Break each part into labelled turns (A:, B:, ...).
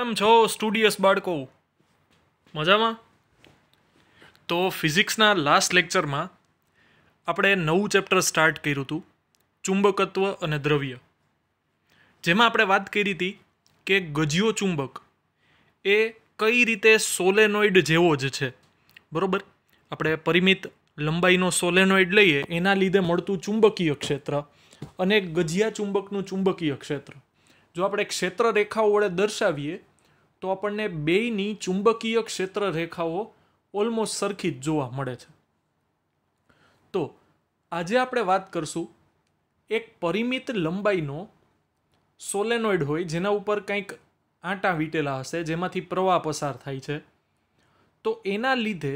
A: કેમ છો સ્ટુડિયસ બાળકો મજામાં તો ફિઝિક્સના લાસ્ટ લેક્ચરમાં આપણે નવું ચેપ્ટર સ્ટાર્ટ કર્યું હતું ચુંબકત્વ અને દ્રવ્ય જેમાં આપણે વાત કરી હતી કે ગજિયો ચુંબક એ કઈ રીતે સોલેનોઇડ જેવો જ છે બરાબર આપણે પરિમિત લંબાઈનો સોલેનોઇડ લઈએ એના લીધે મળતું ચુંબકીય ક્ષેત્ર અને ગજિયા ચુંબકનું ચુંબકીય ક્ષેત્ર જો આપણે ક્ષેત્ર રેખાઓ વડે દર્શાવીએ તો આપણને બેયની ચુંબકીય ક્ષેત્ર રેખાઓ ઓલમોસ્ટ સરખી જ જોવા મળે છે તો આજે આપણે વાત કરશું એક પરિમિત લંબાઈનો સોલેનોઇડ હોય જેના ઉપર કંઈક આંટા વીટેલા હશે જેમાંથી પ્રવાહ પસાર થાય છે તો એના લીધે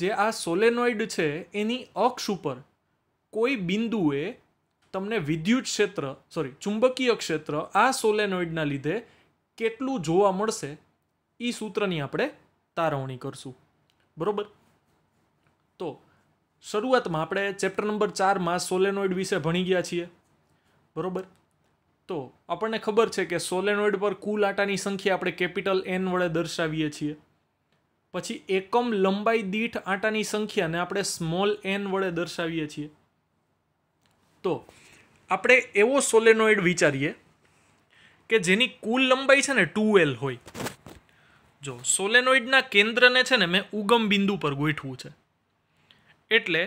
A: જે આ સોલેનોઇડ છે એની અક્ષ ઉપર કોઈ બિંદુએ તમને વિદ્યુત ક્ષેત્ર સોરી ચુંબકીય ક્ષેત્ર આ સોલેનોઇડના લીધે કેટલું જોવા મળશે એ સૂત્રની આપણે તારવણી કરશું બરાબર તો શરૂઆતમાં આપણે ચેપ્ટર નંબર ચારમાં સોલેનોઇડ વિશે ભણી ગયા છીએ બરાબર તો આપણને ખબર છે કે સોલેનોઇડ પર કુલ આટાની સંખ્યા આપણે કેપિટલ એન વડે દર્શાવીએ છીએ પછી એકમ લંબાઈ દીઠ આટાની સંખ્યાને આપણે સ્મોલ એન વડે દર્શાવીએ છીએ તો આપણે એવો સોલેનોઇડ વિચારીએ કે જેની કુલ લંબાઈ છે ને ટુ હોય જો સોલેનોઇડના કેન્દ્રને છે ને મેં ઉગમ બિંદુ પર ગોઠવું છે એટલે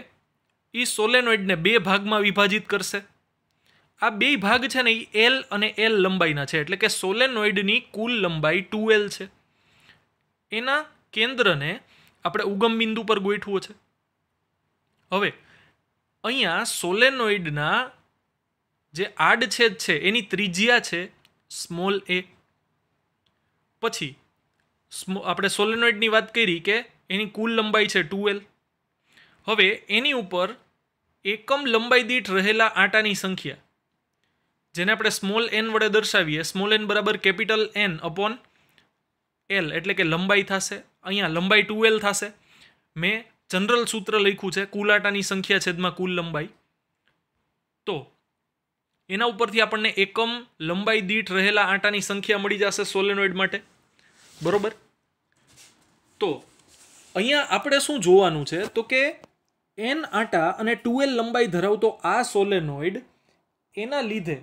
A: એ સોલેનોઇડને બે ભાગમાં વિભાજિત કરશે આ બે ભાગ છે ને એ એલ અને એલ લંબાઈના છે એટલે કે સોલેનોઇડની કુલ લંબાઈ ટુ એલ છે એના કેન્દ્રને આપણે ઉગમ બિંદુ પર ગોઠવો છે હવે અહીંયા સોલેનોઇડના જે આડછેદ છે એની ત્રિજ્યા છે સ્મોલ એ પછી આપણે સોલેનોઇડની વાત કરી કે એની કુલ લંબાઈ છે ટુ હવે એની ઉપર એકમ લંબાઈ દીઠ રહેલા આંટાની સંખ્યા જેને આપણે સ્મોલ એન વડે દર્શાવીએ સ્મોલ એન બરાબર કેપિટલ એન અપોન એલ એટલે કે લંબાઈ થશે અહીંયા લંબાઈ ટુ એલ થશે મેં જનરલ સૂત્ર લખ્યું છે કુલ આટાની સંખ્યા છેદમાં કુલ લંબાઈ તો એના ઉપરથી આપણને એકમ લંબાઈ દીઠ રહેલા આંટાની સંખ્યા મળી જશે સોલેનોઇડ માટે બરાબર તો અહીંયા આપણે શું જોવાનું છે તો કે એન આંટા અને ટુએલ લંબાઈ ધરાવતો આ સોલેનોઇડ એના લીધે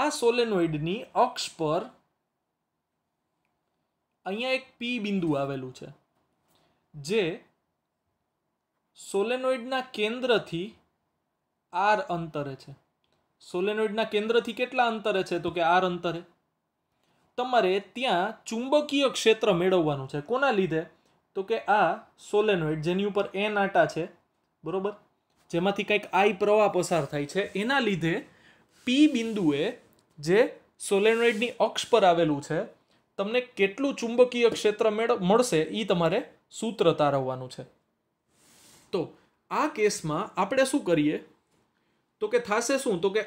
A: આ સોલેનોઇડની અક્ષ પર અહીંયા એક પી બિંદુ આવેલું છે જે સોલેનોઇડના કેન્દ્રથી આર અંતરે છે સોલેનોઇડના કેન્દ્રથી કેટલા અંતરે છે તો કે આર અંતરે તમારે ત્યાં ચુંબકીય ક્ષેત્ર મેળવવાનું છે કોના લીધે તો કે આ સોલેનોઇડ જેની ઉપર એન આટા છે બરોબર જેમાંથી કંઈક આઈ પ્રવાહ પસાર થાય છે એના લીધે પી બિંદુએ જે સોલેનોઇડની અક્ષ પર આવેલું છે તમને કેટલું ચુંબકીય ક્ષેત્ર મળશે એ તમારે સૂત્ર તારવવાનું છે તો આ કેસમાં આપણે શું કરીએ તો કે થશે શું તો કે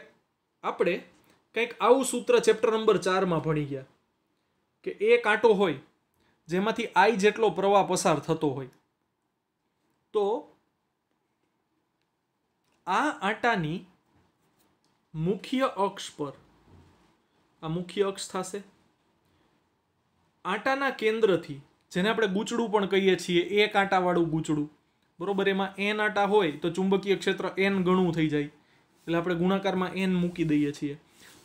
A: આપણે કંઈક આવું સૂત્ર ચેપ્ટર નંબર ચારમાં ભણી ગયા કે એ કાંટો હોય જેમાંથી આઈ જેટલો પ્રવાહ પસાર થતો હોય તો આ આટાની મુખ્ય અક્ષ પર આ મુખ્ય અક્ષ થશે આટાના કેન્દ્રથી જેને આપણે ગૂંચડું પણ કહીએ છીએ એ કાંટાવાળું ગૂંચડું બરોબર એમાં એન આટા હોય તો ચુંબકીય ક્ષેત્ર એન ગણું થઈ જાય એટલે આપણે ગુણાકારમાં એન મૂકી દઈએ છીએ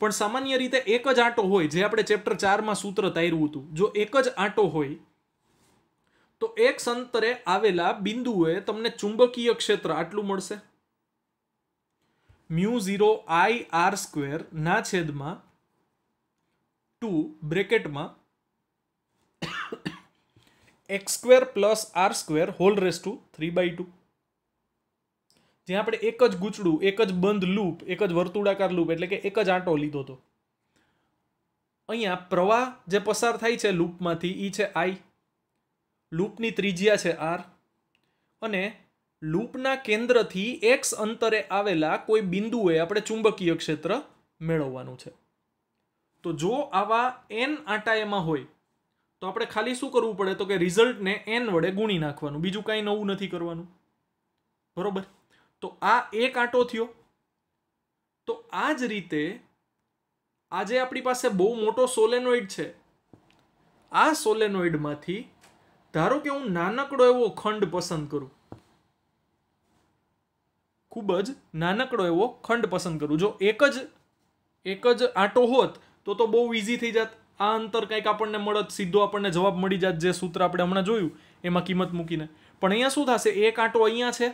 A: પણ સામાન્ય રીતે એક જ આંટો હોય જે આપણે ચેપ્ટર ચારમાં સૂત્ર તાર્યું હતું જો એક જ આંટો હોય તો એક સંતરે આવેલા બિંદુએ તમને ચુંબકીય ક્ષેત્ર આટલું મળશે mu zero I R square ના છેદમાં ટુ બ્રેકેટમાં X square plus R square whole raise to three by two ત્યાં આપણે એક જ ગૂંચડું એક જ બંધ લૂપ એક જ વર્તુળાકાર લૂપ એટલે કે એક જ આંટો લીધો હતો અહીંયા પ્રવાહ જે પસાર થાય છે લૂપમાંથી એ છે આઈ લૂપની ત્રિજ્યા છે આર અને લૂપના કેન્દ્રથી એક્સ અંતરે આવેલા કોઈ બિંદુએ આપણે ચુંબકીય ક્ષેત્ર મેળવવાનું છે તો જો આવા એન આંટા એમાં હોય તો આપણે ખાલી શું કરવું પડે તો કે રિઝલ્ટને એન વડે ગુણી નાખવાનું બીજું કાંઈ નવું નથી કરવાનું બરાબર તો આ એક આંટો થયો તો આ જ રીતે આજે આપણી પાસે બહુ મોટો સોલેનોઇડ છે આ સોલેનોઇડમાંથી ધારો કે હું નાનકડો એવો ખંડ પસંદ કરું ખૂબ જ નાનકડો એવો ખંડ પસંદ કરું જો એક જ એક જ આંટો હોત તો તો બહુ ઇઝી થઈ જાત આ અંતર કંઈક આપણને મળત સીધો આપણને જવાબ મળી જાત જે સૂત્ર આપણે હમણાં જોયું એમાં કિંમત મૂકીને પણ અહીંયા શું થશે એક આંટો અહીંયા છે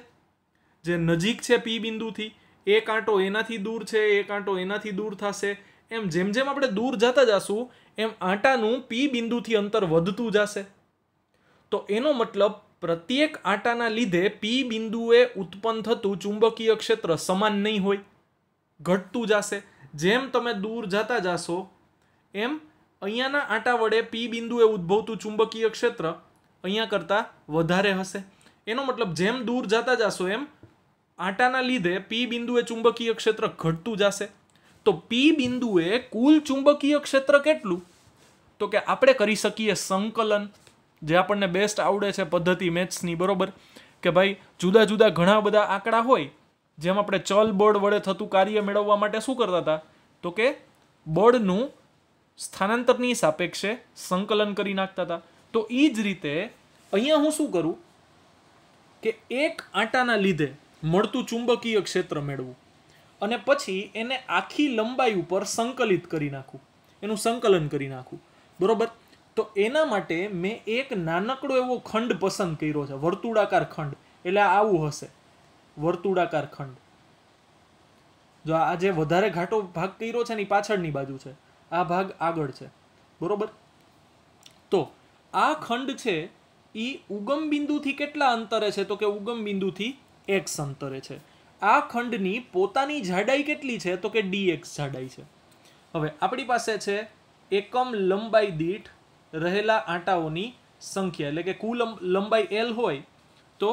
A: જે નજીક છે પી બિંદુથી એ કાંટો એનાથી દૂર છે એ કાંટો એનાથી દૂર થશે એમ જેમ જેમ આપણે દૂર જતા જશું એમ આંટાનું પી બિંદુથી અંતર વધતું જશે તો એનો મતલબ પ્રત્યેક આંટાના લીધે પી બિંદુએ ઉત્પન્ન થતું ચુંબકીય ક્ષેત્ર સમાન નહીં હોય ઘટતું જશે જેમ તમે દૂર જતા જશો એમ અહીંયાના આંટા વડે પી બિંદુએ ઉદ્ભવતું ચુંબકીય ક્ષેત્ર અહીંયા કરતાં વધારે હશે એનો મતલબ જેમ દૂર જતા જશો એમ આંટાના લીધે પી બિંદુએ ચુંબકીય ક્ષેત્ર ઘટતું જશે તો પી બિંદુએ કુલ ચુંબકીય ક્ષેત્ર કેટલું તો કે આપણે કરી શકીએ સંકલન જે આપણને બેસ્ટ આવડે છે પદ્ધતિ મેથ્સની બરોબર કે ભાઈ જુદા જુદા ઘણા બધા આંકડા હોય જેમ આપણે ચલ બળ વડે થતું કાર્ય મેળવવા માટે શું કરતા હતા તો કે બળનું સ્થાનાંતરની સાપેક્ષે સંકલન કરી નાખતા હતા તો એ જ રીતે અહીંયા હું શું કરું કે એક આંટાના લીધે મળતું ચુંબકીય ક્ષેત્ર મેળવું અને પછી એને આખી લંબાઈ ઉપર સંકલિત કરી નાખું એનું સંકલન કરી નાખું બરોબર તો એના માટે મેં એક નાનકડો એવો ખંડ પસંદ કર્યો છે વર્તુળાકાર ખંડ એટલે આવું હશે વર્તુળાકાર ખંડ જો આ જે વધારે ઘાટો ભાગ કર્યો છે એની પાછળની બાજુ છે આ ભાગ આગળ છે બરોબર તો આ ખંડ છે એ ઉગમ બિંદુથી કેટલા અંતરે છે તો કે ઉગમ બિંદુથી એક્સ અંતરે છે આ ખંડની પોતાની જાડાઈ કેટલી છે તો કે ડી એક્સ જાડાઈ છે હવે આપણી પાસે છે એકમ લંબાઈ દીઠ રહેલા આંટાઓની સંખ્યા એટલે કે કુલ લંબાઈ એલ હોય તો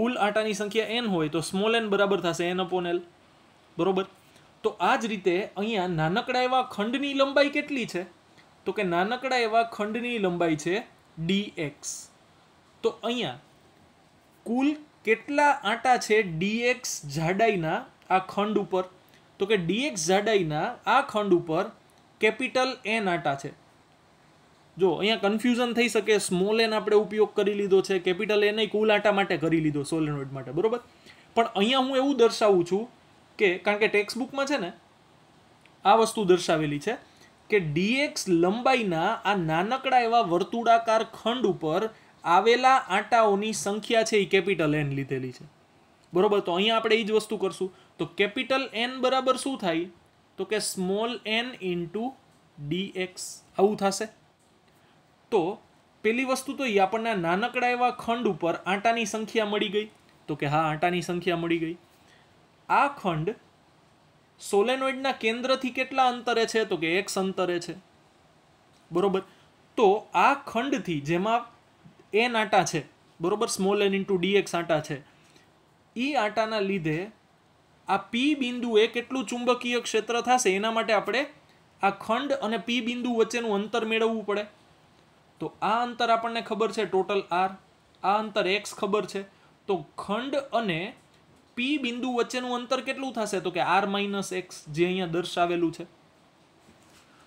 A: કુલ આંટાની સંખ્યા એન હોય તો સ્મોલ એન બરાબર થશે એન અપોન એલ બરોબર તો આ જ રીતે અહીંયા નાનકડા એવા ખંડની લંબાઈ કેટલી છે તો કે નાનકડા એવા ખંડની લંબાઈ છે ડી એક્સ તો અહીંયા કુલ કેટલા આંટા છે ડીએક્સ જાડાઈના આ ખંડ ઉપર તો કે ડીએક્સ જાડાઈના આ ખંડ ઉપર કેપિટલ એન આંટા છે જો અહીંયા કન્ફ્યુઝન થઈ શકે સ્મોલ એન આપણે ઉપયોગ કરી લીધો છે કેપિટલ એને કુલ આંટા માટે કરી લીધો સોલેનોઇડ માટે બરોબર પણ અહીંયા હું એવું દર્શાવું છું કે કારણ કે ટેક્સ્ટ બુકમાં છે ને આ વસ્તુ દર્શાવેલી છે કે ડીએક્સ લંબાઈના આ નાનકડા એવા વર્તુળાકાર ખંડ ઉપર આવેલા આંટાઓની સંખ્યા છે એ કેપિટલ એન લીધેલી છે બરાબર તો અહીંયા આપણે એ જ વસ્તુ કરશું તો કેપિટલ એન બરાબર શું થાય તો કે સ્મોલ એન ઇન્ટુ ડીએક્સ આવું થશે તો પેલી વસ્તુ તો એ આપણને નાનકડા એવા ખંડ ઉપર આંટાની સંખ્યા મળી ગઈ તો કે હા આંટાની સંખ્યા મળી ગઈ આ ખંડ સોલેનોઇડના કેન્દ્રથી કેટલા અંતરે છે તો કે એક્સ અંતરે છે બરોબર તો આ ખંડથી જેમાં એન આંટા છે બરોબર સ્મોલ એન ઇન્ટુ એક્સ આંટા છે એ આંટાના લીધે આ પી બિંદુએ કેટલું ચુંબકીય ક્ષેત્ર થશે એના માટે આપણે આ ખંડ અને પી બિંદુ વચ્ચેનું અંતર મેળવવું પડે તો આ અંતર આપણને ખબર છે ટોટલ આર આ અંતર એક્સ ખબર છે તો ખંડ અને પી બિંદુ વચ્ચેનું અંતર કેટલું થશે તો કે આર માઇનસ એક્સ જે અહીંયા દર્શાવેલું છે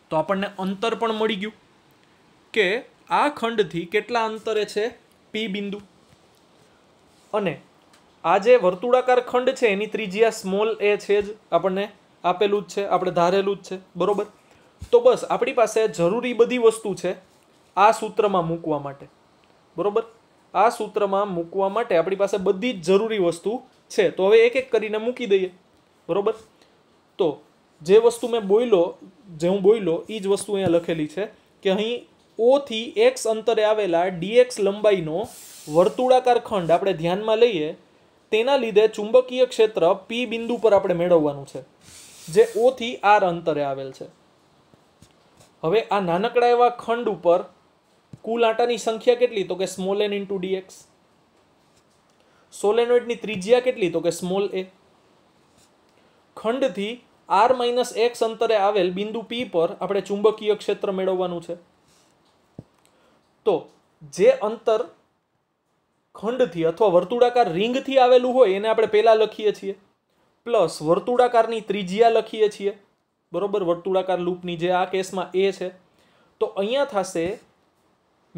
A: તો આપણને અંતર પણ મળી ગયું કે આ ખંડથી કેટલા અંતરે છે પી બિંદુ અને આ જે વર્તુળાકાર ખંડ છે એની ત્રિજ્યા સ્મોલ એ છે જ આપણને આપેલું જ છે આપણે ધારેલું જ છે બરાબર તો બસ આપણી પાસે જરૂરી બધી વસ્તુ છે આ સૂત્રમાં મૂકવા માટે બરાબર આ સૂત્રમાં મૂકવા માટે આપણી પાસે બધી જ જરૂરી વસ્તુ છે તો હવે એક એક કરીને મૂકી દઈએ બરાબર તો જે વસ્તુ મેં બોયલો જે હું બોયલો એ જ વસ્તુ અહીંયા લખેલી છે કે અહીં ઓથી એક્સ અંતરે આવેલા ડીએક્સ લંબાઈનો વર્તુળાકાર ખંડ આપણે ધ્યાનમાં લઈએ તેના લીધે ચુંબકીય ક્ષેત્ર પી બિંદુ પર આપણે મેળવવાનું છે જે ઓથી આર અંતરે આવેલ છે હવે આ નાનકડા એવા ખંડ ઉપર કુલ આંટાની સંખ્યા કેટલી તો કે સ્મોલ એન ઇન્ટુ ડીએક્સ સોલેનોઇડની ત્રિજ્યા કેટલી તો કે સ્મોલ એ ખંડથી આર માઇનસ એક્સ અંતરે આવેલ બિંદુ પી પર આપણે ચુંબકીય ક્ષેત્ર મેળવવાનું છે તો જે અંતર ખંડથી અથવા વર્તુળાકાર રિંગથી આવેલું હોય એને આપણે પહેલાં લખીએ છીએ પ્લસ વર્તુળાકારની ત્રિજ્યા લખીએ છીએ બરોબર વર્તુળાકાર લૂપની જે આ કેસમાં એ છે તો અહીંયા થશે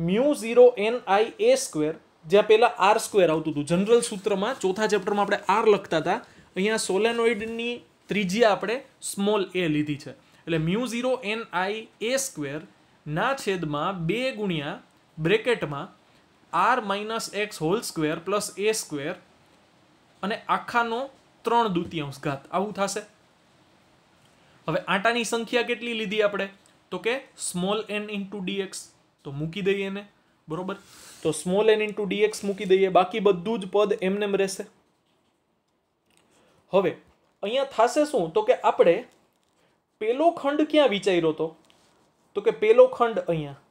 A: mu zero N I A square જ્યાં પહેલાં આર સ્ક્વેર આવતું હતું જનરલ સૂત્રમાં ચોથા ચેપ્ટરમાં આપણે આર લખતા હતા અહીંયા સોલેનોઇડની ત્રિજ્યા આપણે સ્મોલ એ લીધી છે એટલે mu zero N I A square ના છેદમાં બે ગુણ્યા બ્રેકેટમાં R minus X whole square plus A square અને આખાનો ત્રણ દ્વિતીયાંશ ઘાત આવું થશે હવે આટાની સંખ્યા કેટલી લીધી આપણે તો કે સ્મોલ એન ઇન્ટુ ડીએક્સ તો મૂકી દઈએ એને બરોબર તો સ્મોલ એન ઇન્ટુ ડીએક્સ મૂકી દઈએ બાકી બધું જ પદ એમનેમ રહેશે હવે અહીંયા થશે શું તો કે આપણે પેલો ખંડ ક્યાં વિચાર્યો હતો તો કે પેલો ખંડ અહીંયા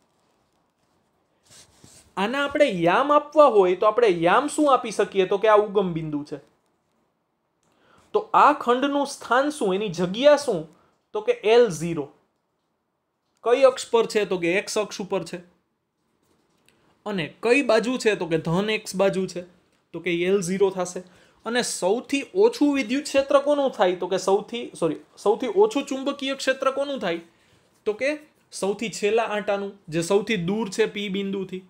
A: આના આપણે યામ આપવા હોય તો આપણે યામ શું આપી શકીએ તો કે આ ઉગમ બિંદુ છે તો આ ખંડનું સ્થાન શું એની જગ્યા શું તો કે એલ ઝીરો કઈ અક્ષ પર છે તો કે એક્સ અક્ષ ઉપર છે અને કઈ બાજુ છે તો કે ધન એક્સ બાજુ છે તો કે એલ ઝીરો થશે અને સૌથી ઓછું વિદ્યુત ક્ષેત્ર કોનું થાય તો કે સૌથી સોરી સૌથી ઓછું ચુંબકીય ક્ષેત્ર કોનું થાય તો કે સૌથી છેલ્લા આંટાનું જે સૌથી દૂર છે પી બિંદુથી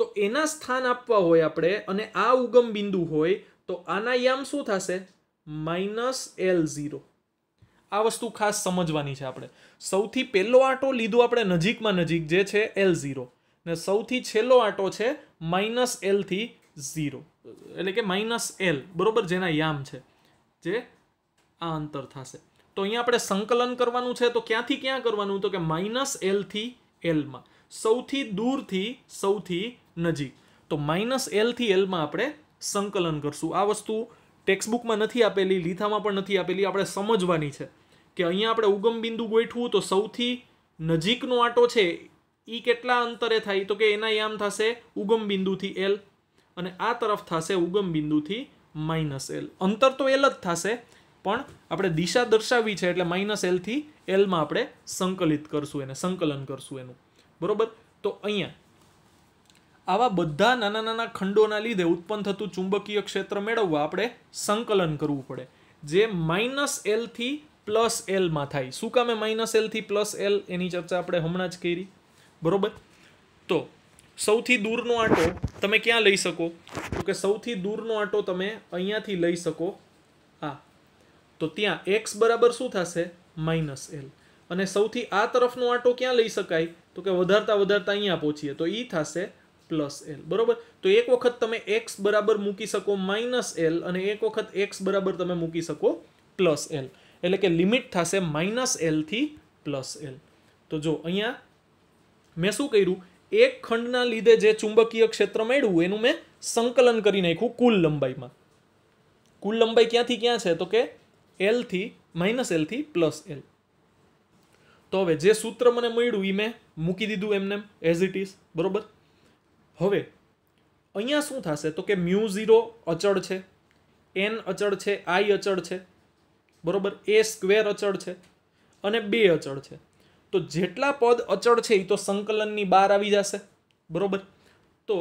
A: તો એના સ્થાન આપવા હોય આપણે અને આ ઉગમ બિંદુ હોય તો આના યામ શું થશે માઇનસ એલ ઝીરો આ વસ્તુ ખાસ સમજવાની છે આપણે સૌથી પહેલો આંટો લીધો આપણે નજીકમાં નજીક જે છે એલ ઝીરો ને સૌથી છેલ્લો આંટો છે માઇનસ એલથી ઝીરો એટલે કે માઇનસ એલ બરાબર જેના યામ છે જે આ અંતર થશે તો અહીંયા આપણે સંકલન કરવાનું છે તો ક્યાંથી ક્યાં કરવાનું તો કે માઇનસ એલથી એલમાં સૌથી દૂરથી સૌથી નજીક તો માઇનસ એલથી એલમાં આપણે સંકલન કરશું આ વસ્તુ ટેક્સ્ટબુકમાં નથી આપેલી લીથામાં પણ નથી આપેલી આપણે સમજવાની છે કે અહીંયા આપણે ઉગમ બિંદુ ગોઠવું તો સૌથી નજીકનો આંટો છે એ કેટલા અંતરે થાય તો કે એના યામ થશે ઉગમ બિંદુથી એલ અને આ તરફ થશે ઉગમ બિંદુથી માઇનસ એલ અંતર તો એલ જ થશે પણ આપણે દિશા દર્શાવી છે એટલે માઇનસ એલથી એલમાં આપણે સંકલિત કરશું એને સંકલન કરશું એનું બરાબર તો અહીંયા આવા બધા નાના નાના ખંડોના લીધે ઉત્પન્ન થતું ચુંબકીય ક્ષેત્ર મેળવવા આપણે સંકલન કરવું પડે જે માઇનસ એલથી પ્લસ એલમાં થાય શું કામે માઇનસ એલથી પ્લસ એલ એની ચર્ચા આપણે હમણાં જ કરી બરોબર તો સૌથી દૂરનો આંટો તમે ક્યાં લઈ શકો તો કે સૌથી દૂરનો આંટો તમે અહીંયાથી લઈ શકો આ તો ત્યાં એક્સ બરાબર શું થશે માઇનસ એલ અને સૌથી આ તરફનો આંટો ક્યાં લઈ શકાય તો કે વધારતા વધારતા અહીંયા પહોંચીએ તો એ થશે પ્લસ એલ બરાબર તો એક વખત તમે એક્સ બરાબર મૂકી શકો માઇનસ એલ અને એક વખત એક્સ બરાબર તમે મૂકી શકો પ્લસ એલ એટલે કે લિમિટ થશે માઇનસ એલથી પ્લસ એલ તો જો અહીંયા મેં શું કર્યું એક ખંડના લીધે જે ચુંબકીય ક્ષેત્ર મેળવું એનું મેં સંકલન કરી નાખ્યું કુલ લંબાઈમાં કુલ લંબાઈ ક્યાંથી ક્યાં છે તો કે એલથી માઇનસ એલથી પ્લસ એલ તો હવે જે સૂત્ર મને મળ્યું એ મેં મૂકી દીધું એમને એમ એઝ ઇટ ઇઝ બરોબર હવે અહીંયા શું થશે તો કે મ્યુ ઝીરો અચળ છે એન અચળ છે આઈ અચળ છે બરોબર એ સ્ક્વેર અચળ છે અને બે અચળ છે તો જેટલા પદ અચળ છે એ તો સંકલનની બહાર આવી જશે બરોબર તો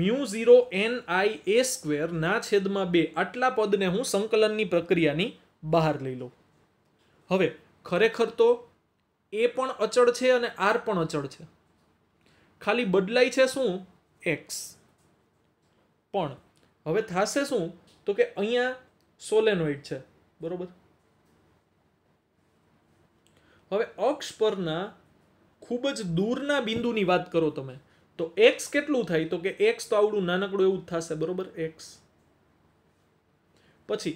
A: mu zero N I A square ના છેદમાં બે આટલા પદને હું સંકલનની પ્રક્રિયાની બહાર લઈ લઉં હવે ખરેખર તો એ પણ અચળ છે અને આર પણ અચળ છે ખાલી બદલાય છે શું એક્સ પણ હવે થશે શું તો કે અહીંયા સોલેનોઇડ છે બરોબર હવે અક્ષ પરના ખૂબ જ દૂરના બિંદુની વાત કરો તમે તો એક્સ કેટલું થાય તો કે એક્સ તો આવડું નાનકડું એવું જ થશે બરોબર એક્સ પછી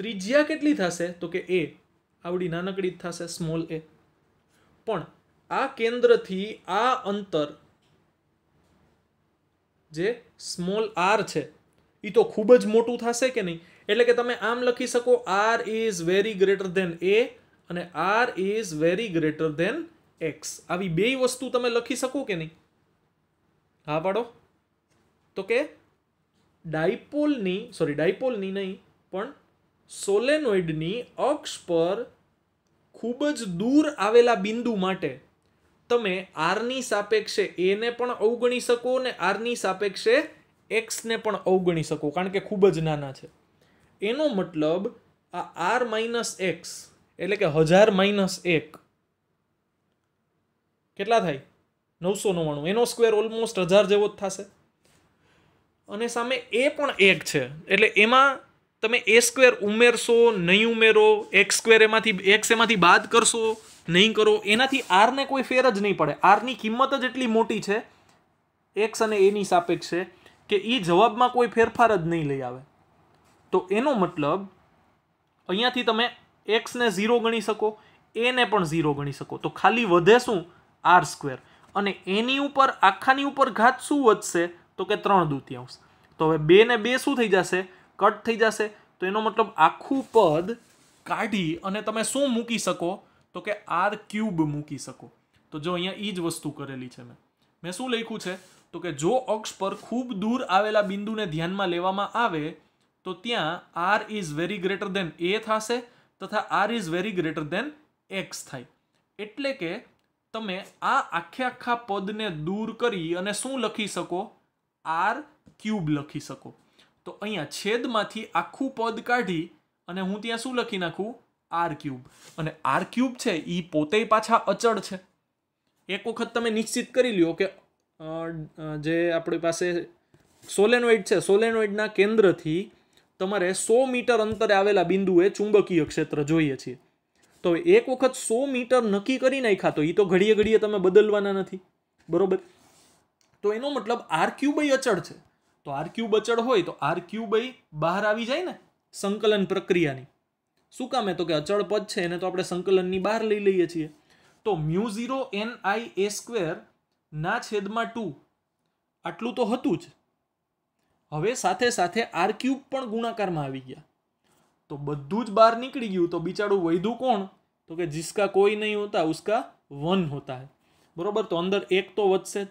A: ત્રિજ્યા કેટલી થશે તો કે એ આવડી નાનકડી જ થશે સ્મોલ એ પણ આ કેન્દ્રથી આ અંતર જે સ્મોલ આર છે એ તો ખૂબ જ મોટું થશે કે નહીં એટલે કે તમે આમ લખી શકો R is very greater than A અને R is very greater than X આવી બે વસ્તુ તમે લખી શકો કે નહીં હા પાડો તો કે ડાયપોલની સોરી ડાયપોલની નહીં પણ સોલેનોઇડની અક્ષ પર ખૂબ જ દૂર આવેલા બિંદુ માટે તમે આરની સાપેક્ષે એને પણ અવગણી શકો અને આરની સાપેક્ષે એક્સને પણ અવગણી શકો કારણ કે ખૂબ જ નાના છે એનો મતલબ આ આર માઇનસ એક્સ એટલે કે હજાર માઇનસ એક કેટલા થાય નવસો નવ્વાણું એનો સ્ક્વેર ઓલમોસ્ટ હજાર જેવો જ થશે અને સામે એ પણ એક છે એટલે એમાં તમે એ સ્ક્વેર ઉમેરશો નહીં ઉમેરો એક્સ સ્ક્વેર એમાંથી એક્સ એમાંથી બાદ કરશો નહીં કરો એનાથી આરને કોઈ ફેર જ નહીં પડે આરની કિંમત જ એટલી મોટી છે એક્સ અને એની સાપેક્ષ છે કે એ જવાબમાં કોઈ ફેરફાર જ નહીં લઈ આવે તો એનો મતલબ અહીંયાથી તમે એક્સને ઝીરો ગણી શકો એને પણ ઝીરો ગણી શકો તો ખાલી વધે શું આર સ્ક્વેર અને એની ઉપર આખાની ઉપર ઘાત શું વધશે તો કે ત્રણ દૂતિયાંશ તો હવે બે ને બે શું થઈ જશે કટ થઈ જશે તો એનો મતલબ આખું પદ કાઢી અને તમે શું મૂકી શકો તો કે આર ક્યુબ મૂકી શકો તો જો અહીંયા એ જ વસ્તુ કરેલી છે મેં મેં શું લખ્યું છે તો કે જો અક્ષ પર ખૂબ દૂર આવેલા બિંદુને ધ્યાનમાં લેવામાં આવે તો ત્યાં R is very greater than A થશે તથા R is very greater than X થાય એટલે કે તમે આ આખે આખા પદને દૂર કરી અને શું લખી શકો આર ક્યુબ લખી શકો તો અહીંયા છેદમાંથી આખું પદ કાઢી અને હું ત્યાં શું લખી નાખું આર ક્યુબ અને આર ક્યુબ છે એ પોતે પાછા અચળ છે એક વખત તમે નિશ્ચિત કરી લ્યો કે જે આપણી પાસે સોલેનોઇડ છે સોલેનોઇડના કેન્દ્રથી તમારે સો મીટર અંતરે આવેલા બિંદુએ ચુંબકીય ક્ષેત્ર જોઈએ છીએ તો એક વખત સો મીટર નક્કી કરી નાખ્યા તો એ તો ઘડીએ ઘડીએ તમે બદલવાના નથી બરોબર તો એનો મતલબ આર ક્યુબય અચળ છે તો આર ક્યુબ અચળ હોય તો આર ક્યુબય બહાર આવી જાય ને સંકલન પ્રક્રિયાની શું કામે તો કે અચળ પદ છે એને તો આપણે સંકલનની બહાર લઈ લઈએ છીએ તો mu zero N I A square ના છેદમાં ટુ આટલું તો હતું જ હવે સાથે સાથે આર ક્યુબ પણ ગુણાકારમાં આવી ગયા તો બધું જ બહાર નીકળી ગયું તો બિચારું વૈધું કોણ તો કે જિસકા કોઈ નહીં હોતા ઉસકા વન હોતા હે બરોબર તો અંદર એક તો વધશે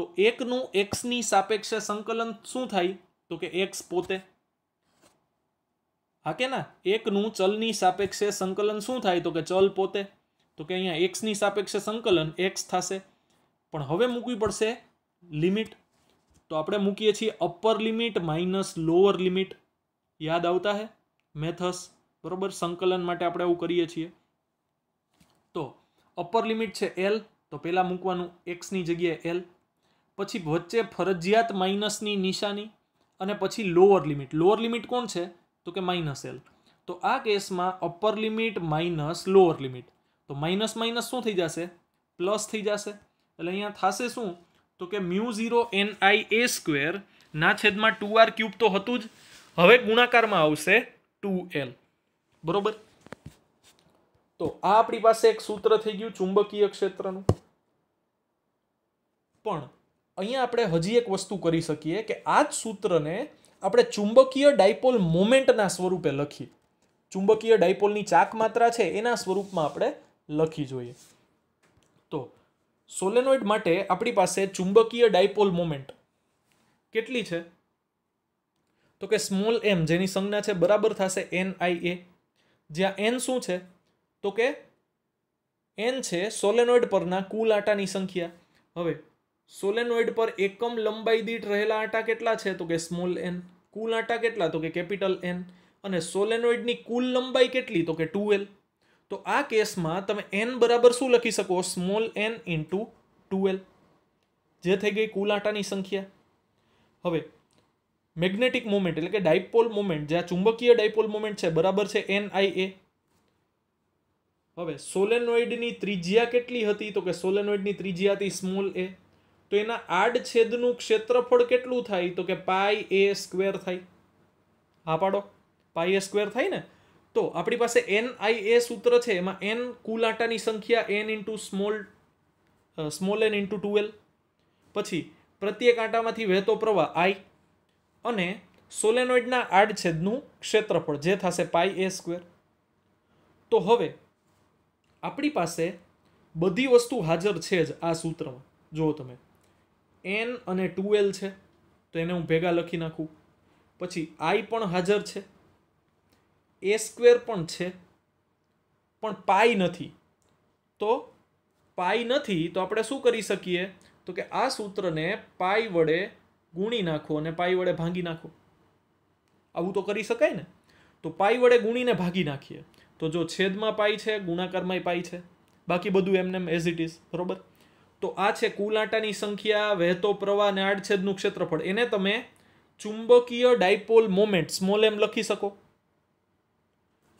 A: તો એકનું એક્સની સાપેક્ષે સંકલન શું થાય તો કે એક્સ પોતે હા કે ના એકનું ચલની સાપેક્ષે સંકલન શું થાય તો કે ચલ પોતે તો કે અહીંયા એક્સની સાપેક્ષે સંકલન એક્સ થશે પણ હવે મૂકવી પડશે લિમિટ તો આપણે મૂકીએ છીએ upper limit minus lower limit યાદ આવતા હે મેથસ બરોબર સંકલન માટે આપણે એવું કરીએ છીએ તો અપર લિમિટ છે એલ તો પહેલાં મૂકવાનું એક્સની જગ્યાએ એલ પછી વચ્ચે ફરજિયાત માઇનસની નિશાની અને પછી લોઅર લિમિટ લોઅર લિમિટ કોણ છે તો કે માઇનસ એલ તો આ કેસમાં upper limit minus lower limit તો માઇનસ માઇનસ શું થઈ જશે પ્લસ થઈ જશે એટલે અહીંયા થશે શું તો કે mu zero N I A square ના છેદમાં ટુ આર ક્યુબ તો હતું જ હવે ગુણાકારમાં આવશે ટુ એલ બરોબર તો આ આપણી પાસે એક સૂત્ર થઈ ગયું ચુંબકીય ક્ષેત્રનું પણ અહીંયા આપણે હજી એક વસ્તુ કરી શકીએ કે આ જ સૂત્રને આપણે ચુંબકીય ડાયપોલ મોમેન્ટના સ્વરૂપે લખીએ ચુંબકીય ડાયપોલની ચાક માત્રા છે એના સ્વરૂપમાં આપણે લખી જોઈએ તો સોલેનોઇડ માટે આપણી પાસે ચુંબકીય ડાયપોલ મોમેન્ટ કેટલી છે તો કે સ્મોલ એમ જેની સંજ્ઞા છે બરાબર થશે એન આઈ એ જ્યાં એન શું છે તો કે એન છે સોલેનોઇડ પરના કુલ આટાની સંખ્યા હવે સોલેનોઇડ પર એકમ લંબાઈ દીઠ રહેલા આટા કેટલા છે તો કે સ્મોલ એન કુલ આટા કેટલા તો કે કેપિટલ એન અને સોલેનોઇડની કુલ લંબાઈ કેટલી તો કે ટુ એલ તો આ કેસમાં તમે એન બરાબર શું લખી શકો small N into two L જે થઈ ગઈ કુલ આટાની સંખ્યા હવે મેગ્નેટિક મોમેન્ટ એટલે કે ડાયપોલ મુમેન્ટ જે આ ચુંબકીય ડાયપોલ મુમેન્ટ છે બરાબર છે એન આઈ એ હવે સોલેનોઇડની ત્રિજ્યા કેટલી હતી તો કે સોલેનોઇડની ત્રિજ્યા હતી સ્મોલ એ તો એના આડછેદનું ક્ષેત્રફળ કેટલું થાય તો કે પાઈ એ સ્ક્વેર થાય હા પાડો પાઈ એ સ્ક્વેર થાય ને તો આપણી પાસે એન આઈ એ સૂત્ર છે એમાં એન કુલ આટાની સંખ્યા N into small small N into two L પછી પ્રત્યેક આંટામાંથી વહેતો પ્રવાહ આઈ અને સોલેનોઇડના આડછેદનું ક્ષેત્રફળ જે થશે પાઈ એ સ્ક્વેર તો હવે આપણી પાસે બધી વસ્તુ હાજર છે જ આ સૂત્રમાં જુઓ તમે એન અને ટુ એલ છે તો એને હું ભેગા લખી નાખું પછી આઈ પણ હાજર છે એ સ્ક્વેર પણ છે પણ પાઈ નથી તો પાઈ નથી તો આપણે શું કરી શકીએ તો કે આ સૂત્રને પાઈ વડે ગુણી નાખો અને પાઈ વડે ભાંગી નાખો આવું તો કરી શકાય ને તો પાઈ વડે ગુણીને ભાગી નાખીએ તો જો છેદમાં પાઈ છે ગુણાકારમાંય પાઈ છે બાકી બધું એમને એઝ ઇટ ઇઝ બરોબર તો આ છે કુલ આંટાની સંખ્યા વહેતો પ્રવાહ અને આડછેદનું ક્ષેત્રફળ એને તમે ચુંબકીય ડાયપોલ મોમેન્ટ સ્મોલ એમ લખી શકો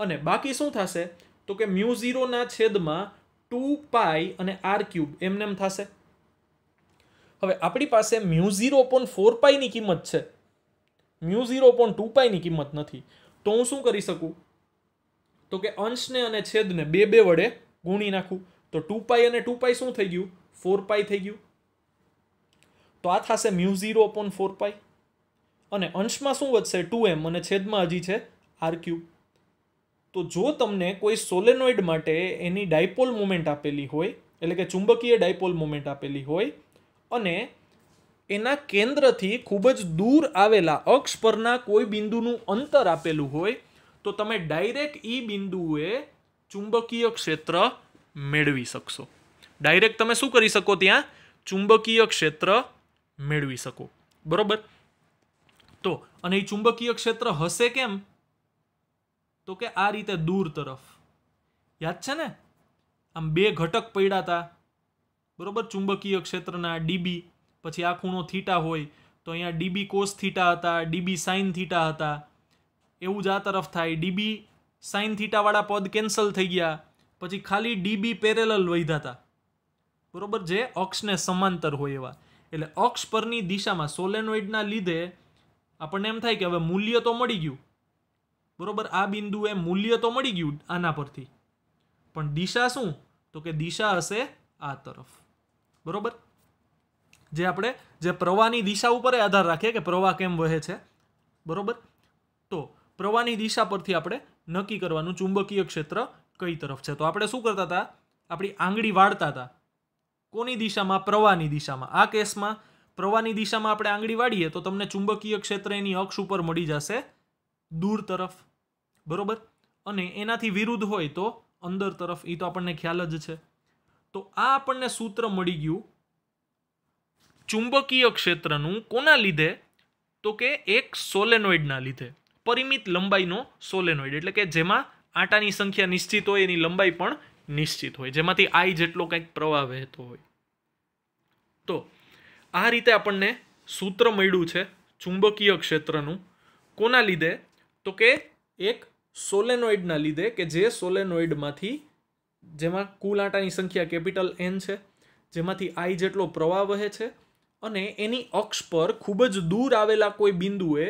A: અને બાકી શું થશે તો કે મ્યુ ઝીરોના છેદમાં ટુ પાઈ અને આર ક્યુબ એમને એમ થશે હવે આપણી પાસે મ્યુ ઝીરો પોઈન્ટ ફોર પાઈની કિંમત છે મ્યુ ઝીરો પોઈન્ટ ટુ પાઈની કિંમત નથી તો હું શું કરી શકું તો કે અંશને અને છેદને બે બે વડે ગુણી નાખું તો ટુ પાઈ અને ટુ પાઈ શું થઈ ગયું ફોર પાઈ થઈ ગયું તો આ થશે mu zero upon four pi અને અંશમાં શું વધશે ટુ એમ અને છેદમાં હજી છે આર ક્યુબ તો જો તમને કોઈ સોલેનોઇડ માટે એની ડાયપોલ મુમેન્ટ આપેલી હોય એટલે કે ચુંબકીય ડાયપોલ મુમેન્ટ આપેલી હોય અને એના કેન્દ્રથી ખૂબ જ દૂર આવેલા અક્ષ પરના કોઈ બિંદુનું અંતર આપેલું હોય તો તમે ડાયરેક્ટ ઈ બિંદુએ ચુંબકીય ક્ષેત્ર મેળવી શકશો ડાયરેક્ટ તમે શું કરી શકો ત્યાં ચુંબકીય ક્ષેત્ર મેળવી શકો બરોબર તો અને એ ચુંબકીય ક્ષેત્ર હશે કેમ તો કે આ રીતે દૂર તરફ યાદ છે ને આમ બે ઘટક પડ્યા હતા બરોબર ચુંબકીય ક્ષેત્રના ડીબી પછી આ ખૂણો થીટા હોય તો અહીંયા ડીબી કોસ થીટા હતા ડીબી સાઇન થીટા હતા એવું જ આ તરફ થાય ડીબી સાઇન થીટાવાળા પદ કેન્સલ થઈ ગયા પછી ખાલી ડીબી પેરેલલ વધ્યા હતા બરોબર જે અક્ષને સમાંતર હોય એવા એટલે અક્ષ પરની દિશામાં સોલેનોઇડના લીધે આપણને એમ થાય કે હવે મૂલ્ય તો મળી ગયું બરોબર આ બિંદુએ મૂલ્ય તો મળી ગયું આના પરથી પણ દિશા શું તો કે દિશા હશે આ તરફ બરોબર જે આપણે જે પ્રવાહની દિશા ઉપર આધાર રાખીએ કે પ્રવાહ કેમ વહે છે બરોબર તો પ્રવાહની દિશા પરથી આપણે નક્કી કરવાનું ચુંબકીય ક્ષેત્ર કઈ તરફ છે તો આપણે શું કરતા હતા આપણી આંગળી વાળતા હતા કોની દિશામાં પ્રવાહની દિશામાં આ કેસમાં પ્રવાહની દિશામાં આપણે આંગળી વાળીએ તો તમને ચુંબકીય ક્ષેત્ર એની અક્ષ ઉપર મળી જશે દૂર તરફ બરોબર અને એનાથી વિરુદ્ધ હોય તો અંદર તરફ એ તો આપણને ખ્યાલ જ છે તો આ આપણને સૂત્ર મળી ગયું ચુંબકીય ક્ષેત્રનું કોના લીધે તો કે એક સોલેનોઇડના લીધે પરિમિત લંબાઈનો સોલેનોઇડ એટલે કે જેમાં આટાની સંખ્યા નિશ્ચિત હોય એની લંબાઈ પણ નિશ્ચિત હોય જેમાંથી આઈ જેટલો કંઈક પ્રવાહ વહેતો હોય તો આ રીતે આપણને સૂત્ર મળ્યું છે ચુંબકીય ક્ષેત્રનું કોના લીધે તો કે એક સોલેનોઇડના લીધે કે જે સોલેનોઇડમાંથી જેમાં કુલ આંટાની સંખ્યા કેપિટલ એન છે જેમાંથી આઈ જેટલો પ્રવાહ વહે છે અને એની અક્ષ પર ખૂબ જ દૂર આવેલા કોઈ બિંદુએ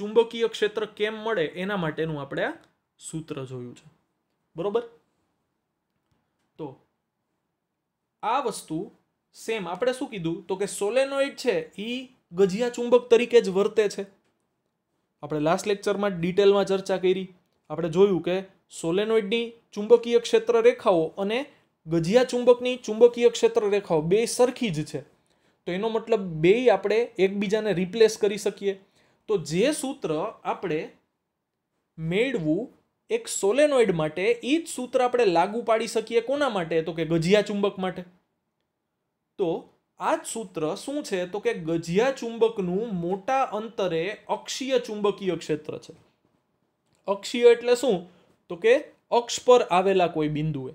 A: ચુંબકીય ક્ષેત્ર કેમ મળે એના માટેનું આપણે આ સૂત્ર જોયું છે બરોબર તો આ વસ્તુ સેમ આપણે શું કીધું તો કે સોલેનોઇડ છે એ ગજિયા ચુંબક તરીકે જ વર્તે છે આપણે લાસ્ટ લેક્ચરમાં ડિટેલમાં ચર્ચા કરી આપણે જોયું કે સોલેનોઇડની ચુંબકીય ક્ષેત્ર રેખાઓ અને ગજિયા ચુંબકની ચુંબકીય ક્ષેત્ર રેખાઓ બે સરખી જ છે તો એનો મતલબ બે આપણે એકબીજાને રિપ્લેસ કરી શકીએ તો જે સૂત્ર આપણે મેળવું એક સોલેનોઇડ માટે એ જ સૂત્ર આપણે લાગુ પાડી શકીએ કોના માટે તો કે ગજિયા ચુંબક માટે તો આ જ સૂત્ર શું છે તો કે ગજિયા ચુંબકનું મોટા અંતરે અક્ષીય ચુંબકીય ક્ષેત્ર છે અક્ષીય એટલે શું તો કે અક્ષ પર આવેલા કોઈ બિંદુએ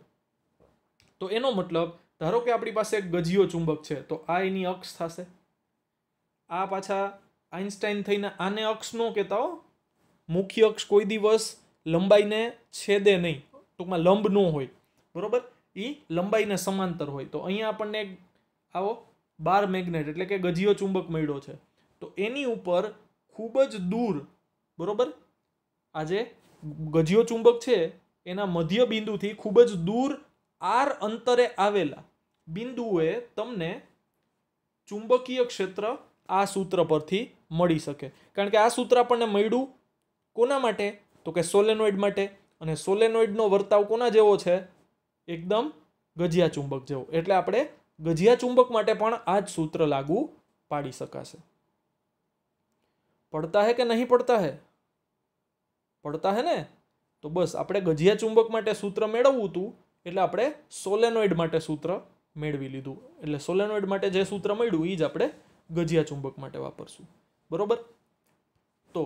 A: તો એનો મતલબ ધારો કે આપણી પાસે એક ગજિયો ચુંબક છે તો આ એની અક્ષ થશે આ પાછા આઇન્સ્ટાઈન થઈને આને અક્ષ ન કહેતા હો મુખ્ય અક્ષ કોઈ દિવસ લંબાઈને છેદે નહીં ટૂંકમાં લંબ ન હોય બરોબર એ લંબાઈને સમાંતર હોય તો અહીંયા આપણને આવો બાર મેગ્નેટ એટલે કે ગજીયો ચુંબક મળ્યો છે તો એની ઉપર ખૂબ જ દૂર બરાબર આજે ગજીયો ચુંબક છે એના મધ્ય બિંદુથી ખૂબ જ દૂર આર અંતરે આવેલા બિંદુએ તમને ચુંબકીય ક્ષેત્ર આ સૂત્ર પરથી મળી શકે કારણ કે આ સૂત્ર આપણને મળ્યું કોના માટે તો કે સોલેનોઇડ માટે અને સોલેનોઇડનો વર્તાવ કોના જેવો છે એકદમ ગજિયા ચુંબક જેવો એટલે આપણે ગજિયા ચુંબક માટે પણ આ જ સૂત્ર લાગુ પાડી શકાશે પડતા હે કે નહીં પડતા હે પડતા હે ને તો બસ આપણે ગજિયા ચુંબક માટે સૂત્ર મેળવવું હતું એટલે આપણે સોલેનોઇડ માટે સૂત્ર મેળવી લીધું એટલે સોલેનોઇડ માટે જે સૂત્ર મળ્યું એ જ આપણે ગજિયા ચુંબક માટે વાપરશું બરોબર તો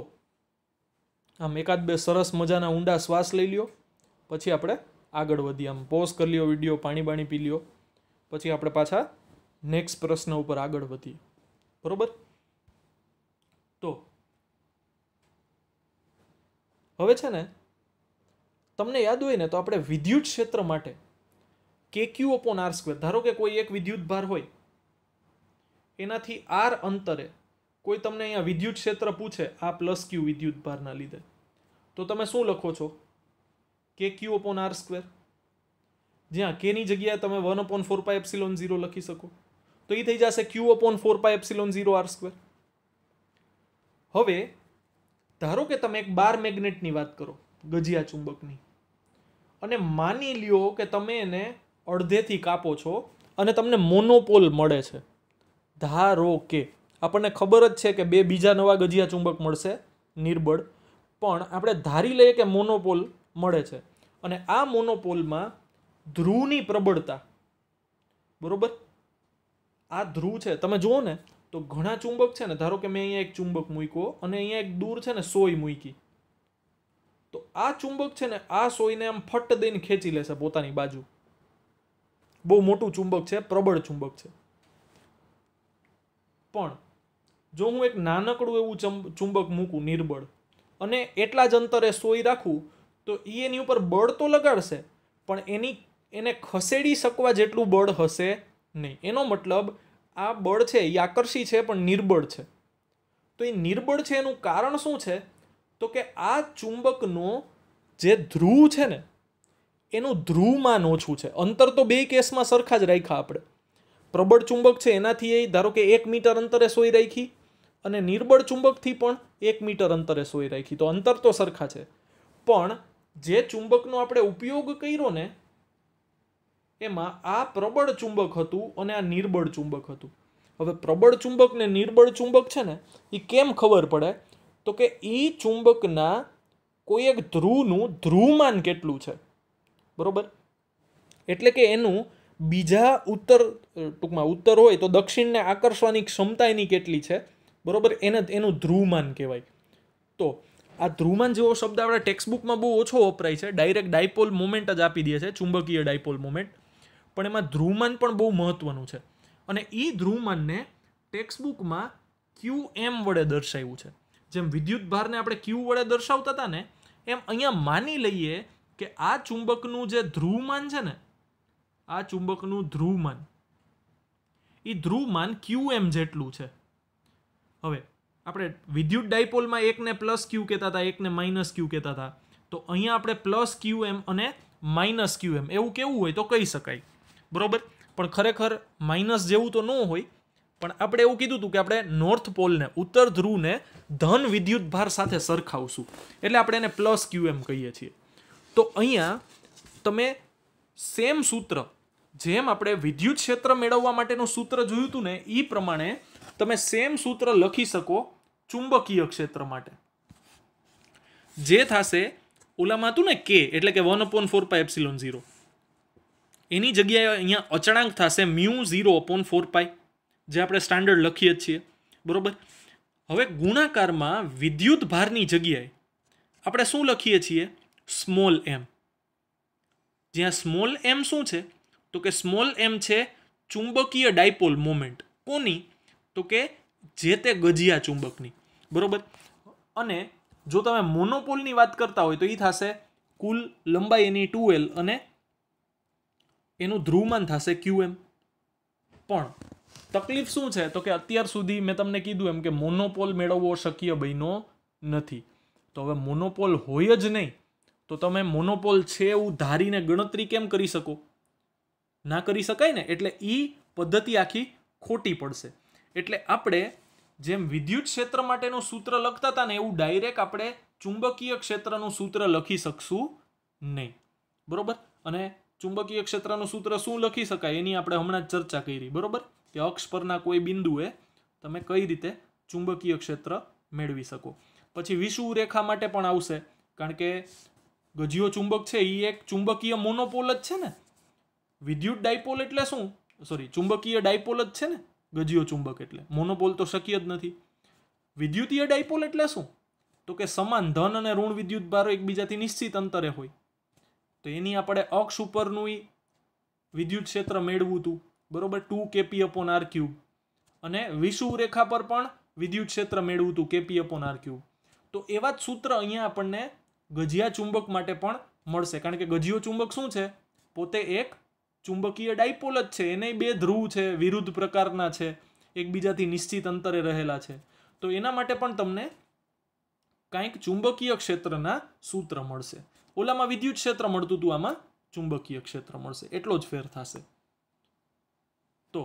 A: આમ એકાદ બે સરસ મજાના ઊંડા શ્વાસ લઈ લ્યો પછી આપણે આગળ વધીએ આમ પોઝ કરી લ્યો વિડીયો પાણી બાણી પી લ્યો પછી આપણે પાછા નેક્સ્ટ પ્રશ્ન ઉપર આગળ વધીએ બરોબર તો હવે છે ને તમને યાદ હોય ને તો આપણે વિદ્યુત ક્ષેત્ર માટે કે ક્યુ અપોન આર સ્ક્વેર ધારો કે કોઈ એક વિદ્યુત ભાર હોય એનાથી આર અંતરે કોઈ તમને અહીંયા વિદ્યુત ક્ષેત્ર પૂછે આ પ્લસ ક્યુ વિદ્યુત ભારના લીધે તો તમે શું લખો છો કે ક્યુ અપોન આર સ્ક્વેર જ્યાં કેની જગ્યાએ તમે one upon four pi epsilon zero લખી શકો તો એ થઈ જશે Q upon four pi epsilon zero R square હવે ધારો કે તમે એક બાર મેગ્નેટની વાત કરો ગજિયા ચુંબકની અને માની લ્યો કે તમે એને અડધેથી કાપો છો અને તમને મોનોપોલ મળે છે ધારો કે આપણને ખબર જ છે કે બે બીજા નવા ગજિયા ચુંબક મળશે નિર્બળ પણ આપણે ધારી લઈએ કે મોનોપોલ મળે છે અને આ મોનોપોલમાં ધ્રુવની પ્રબળતા બરોબર આ ધ્રુવ છે તમે જુઓ ને તો ઘણા ચુંબક છે ને ધારો કે મેં અહીંયા એક ચુંબક મૂક્યો અને અહીંયા એક દૂર છે ને સોય મૂકી તો આ ચુંબક છે ને આ સોયને આમ ફટ દઈને ખેંચી લેશે પોતાની બાજુ બહુ મોટું ચુંબક છે પ્રબળ ચુંબક છે પણ જો હું એક નાનકડું એવું ચુંબક મૂકું નિર્બળ અને એટલા જ અંતરે સોય રાખું તો એ એની ઉપર બળ તો લગાડશે પણ એની એને ખસેડી શકવા જેટલું બળ હશે નહીં એનો મતલબ આ બળ છે એ આકર્ષી છે પણ નિર્બળ છે તો એ નિર્બળ છે એનું કારણ શું છે તો કે આ ચુંબકનો જે ધ્રુવ છે ને એનું ધ્રુવમાન ઓછું છે અંતર તો બે કેસમાં સરખા જ રાખ્યા આપણે પ્રબળ ચુંબક છે એનાથી એ ધારો કે એક મીટર અંતરે સોઈ રાખી અને નિર્બળ ચુંબકથી પણ એક મીટર અંતરે સોઈ રાખી તો અંતર તો સરખા છે પણ જે ચુંબકનો આપણે ઉપયોગ કર્યો ને એમાં આ પ્રબળ ચુંબક હતું અને આ નિર્બળ ચુંબક હતું હવે પ્રબળ ચુંબક ને નિર્બળ ચુંબક છે ને એ કેમ ખબર પડે તો કે એ ચુંબકના કોઈ એક ધ્રુવનું ધ્રુવમાન કેટલું છે બરોબર એટલે કે એનું બીજા ઉત્તર ટૂંકમાં ઉત્તર હોય તો દક્ષિણને આકર્ષવાની ક્ષમતા એની કેટલી છે બરોબર એને એનું ધ્રુવમાન કહેવાય તો આ ધ્રુવમાન જેવો શબ્દ આપણા ટેક્સ્ટબુકમાં બહુ ઓછો વપરાય છે ડાયરેક્ટ ડાયપોલ મુમેન્ટ જ આપી દે છે ચુંબકીય ડાયપોલ મુમેન્ટ પણ એમાં ધ્રુવમાન પણ બહુ મહત્વનું છે અને એ ધ્રુવમાનને ટેક્સબુકમાં ક્યુ એમ વડે દર્શાવ્યું છે જેમ વિદ્યુત ભારને આપણે ક્યુ વડે દર્શાવતા હતા ને એમ અહીંયા માની લઈએ કે આ ચુંબકનું જે ધ્રુવમાન છે ને આ ચુંબકનું ધ્રુવમાન એ ધ્રુવમાન ક્યુ એમ જેટલું છે હવે આપણે વિદ્યુત ડાયપોલમાં એકને પ્લસ ક્યુ કહેતા હતા એકને માઇનસ ક્યુ કહેતા હતા તો અહીંયા આપણે પ્લસ ક્યુ એમ અને માઇનસ ક્યુ એમ એવું કેવું હોય તો કહી શકાય બરાબર પણ ખરેખર માઇનસ જેવું તો ન હોય પણ આપણે એવું કીધું હતું કે આપણે નોર્થ પોલને ઉત્તર ધ્રુવને ધન વિદ્યુત ભાર સાથે સરખાવશું એટલે આપણે એને પ્લસ ક્યુ એમ કહીએ છીએ તો અહીંયા તમે સેમ સૂત્ર જેમ આપણે વિદ્યુત ક્ષેત્ર મેળવવા માટેનું સૂત્ર જોયું હતું ને એ પ્રમાણે તમે સેમ સૂત્ર લખી શકો ચુંબકીય ક્ષેત્ર માટે જે થશે ઓલામાં હતું ને કે એટલે કે one upon four pi epsilon zero એની જગ્યાએ અહીંયા અચળાંક થશે mu zero upon four pi જે આપણે સ્ટાન્ડર્ડ લખીએ છીએ બરાબર હવે ગુણાકારમાં વિદ્યુત ભારની જગ્યાએ આપણે શું લખીએ છીએ સ્મોલ એમ જ્યાં સ્મોલ એમ શું છે તો કે સ્મોલ એમ છે ચુંબકીય ડાયપોલ મોમેન્ટ કોની તો કે જે તે ગજિયા ચુંબકની બરાબર અને જો તમે મોનોપોલની વાત કરતા હોય તો એ થશે કુલ લંબાઈ એની ટુ એલ અને એનું ધ્રુવમાન થશે ક્યુ એમ પણ તકલીફ શું છે તો કે અત્યાર સુધી મેં તમને કીધું એમ કે મોનોપોલ મેળવવો શક્ય બન્યો નથી તો હવે મોનોપોલ હોય જ નહીં તો તમે મોનોપોલ છે એવું ધારીને ગણતરી કેમ કરી શકો ના કરી શકાય ને એટલે એ પદ્ધતિ આખી ખોટી પડશે એટલે આપણે જેમ વિદ્યુત ક્ષેત્ર માટેનું સૂત્ર લખતા હતા ને એવું ડાયરેક્ટ આપણે ચુંબકીય ક્ષેત્રનું સૂત્ર લખી શકશું નહીં બરોબર અને ચુંબકીય ક્ષેત્રનું સૂત્ર શું લખી શકાય એની આપણે હમણાં જ ચર્ચા કરી બરાબર કે અક્ષ પરના કોઈ બિંદુએ તમે કઈ રીતે ચુંબકીય ક્ષેત્ર મેળવી શકો પછી વિષુવ રેખા માટે પણ આવશે કારણ કે ગજીઓ ચુંબક છે એ એક ચુંબકીય મોનોપોલ જ છે ને વિદ્યુત ડાયપોલ એટલે શું સોરી ચુંબકીય ડાયપોલ જ છે ને ગજીયો ચુંબક એટલે મોનોપોલ તો શક્ય જ નથી વિદ્યુતીય ડાયપોલ એટલે શું તો કે સમાન ધન અને ઋણ વિદ્યુત ભારો એકબીજાથી નિશ્ચિત અંતરે હોય તો એની આપણે અક્ષ ઉપરનું વિદ્યુત ક્ષેત્ર મેળવું હતું બરોબર two KP upon R cube અને વિષુવ રેખા પર પણ વિદ્યુત ક્ષેત્ર મેળવું હતું કેપી અપોન આર ક્યુબ તો એવા જ સૂત્ર અહીંયા આપણને ગજિયા ચુંબક માટે પણ મળશે કારણ કે ગજિયો ચુંબક શું છે પોતે એક ચુંબકીય ડાયપોલ જ છે એને બે ધ્રુવ છે વિરુદ્ધ પ્રકારના છે એકબીજાથી નિશ્ચિત અંતરે રહેલા છે તો એના માટે પણ તમને કાંઈક ચુંબકીય ક્ષેત્રના સૂત્ર મળશે ઓલામાં વિદ્યુત ક્ષેત્ર મળતું હતું આમાં ચુંબકીય ક્ષેત્ર મળશે એટલો જ ફેર થશે તો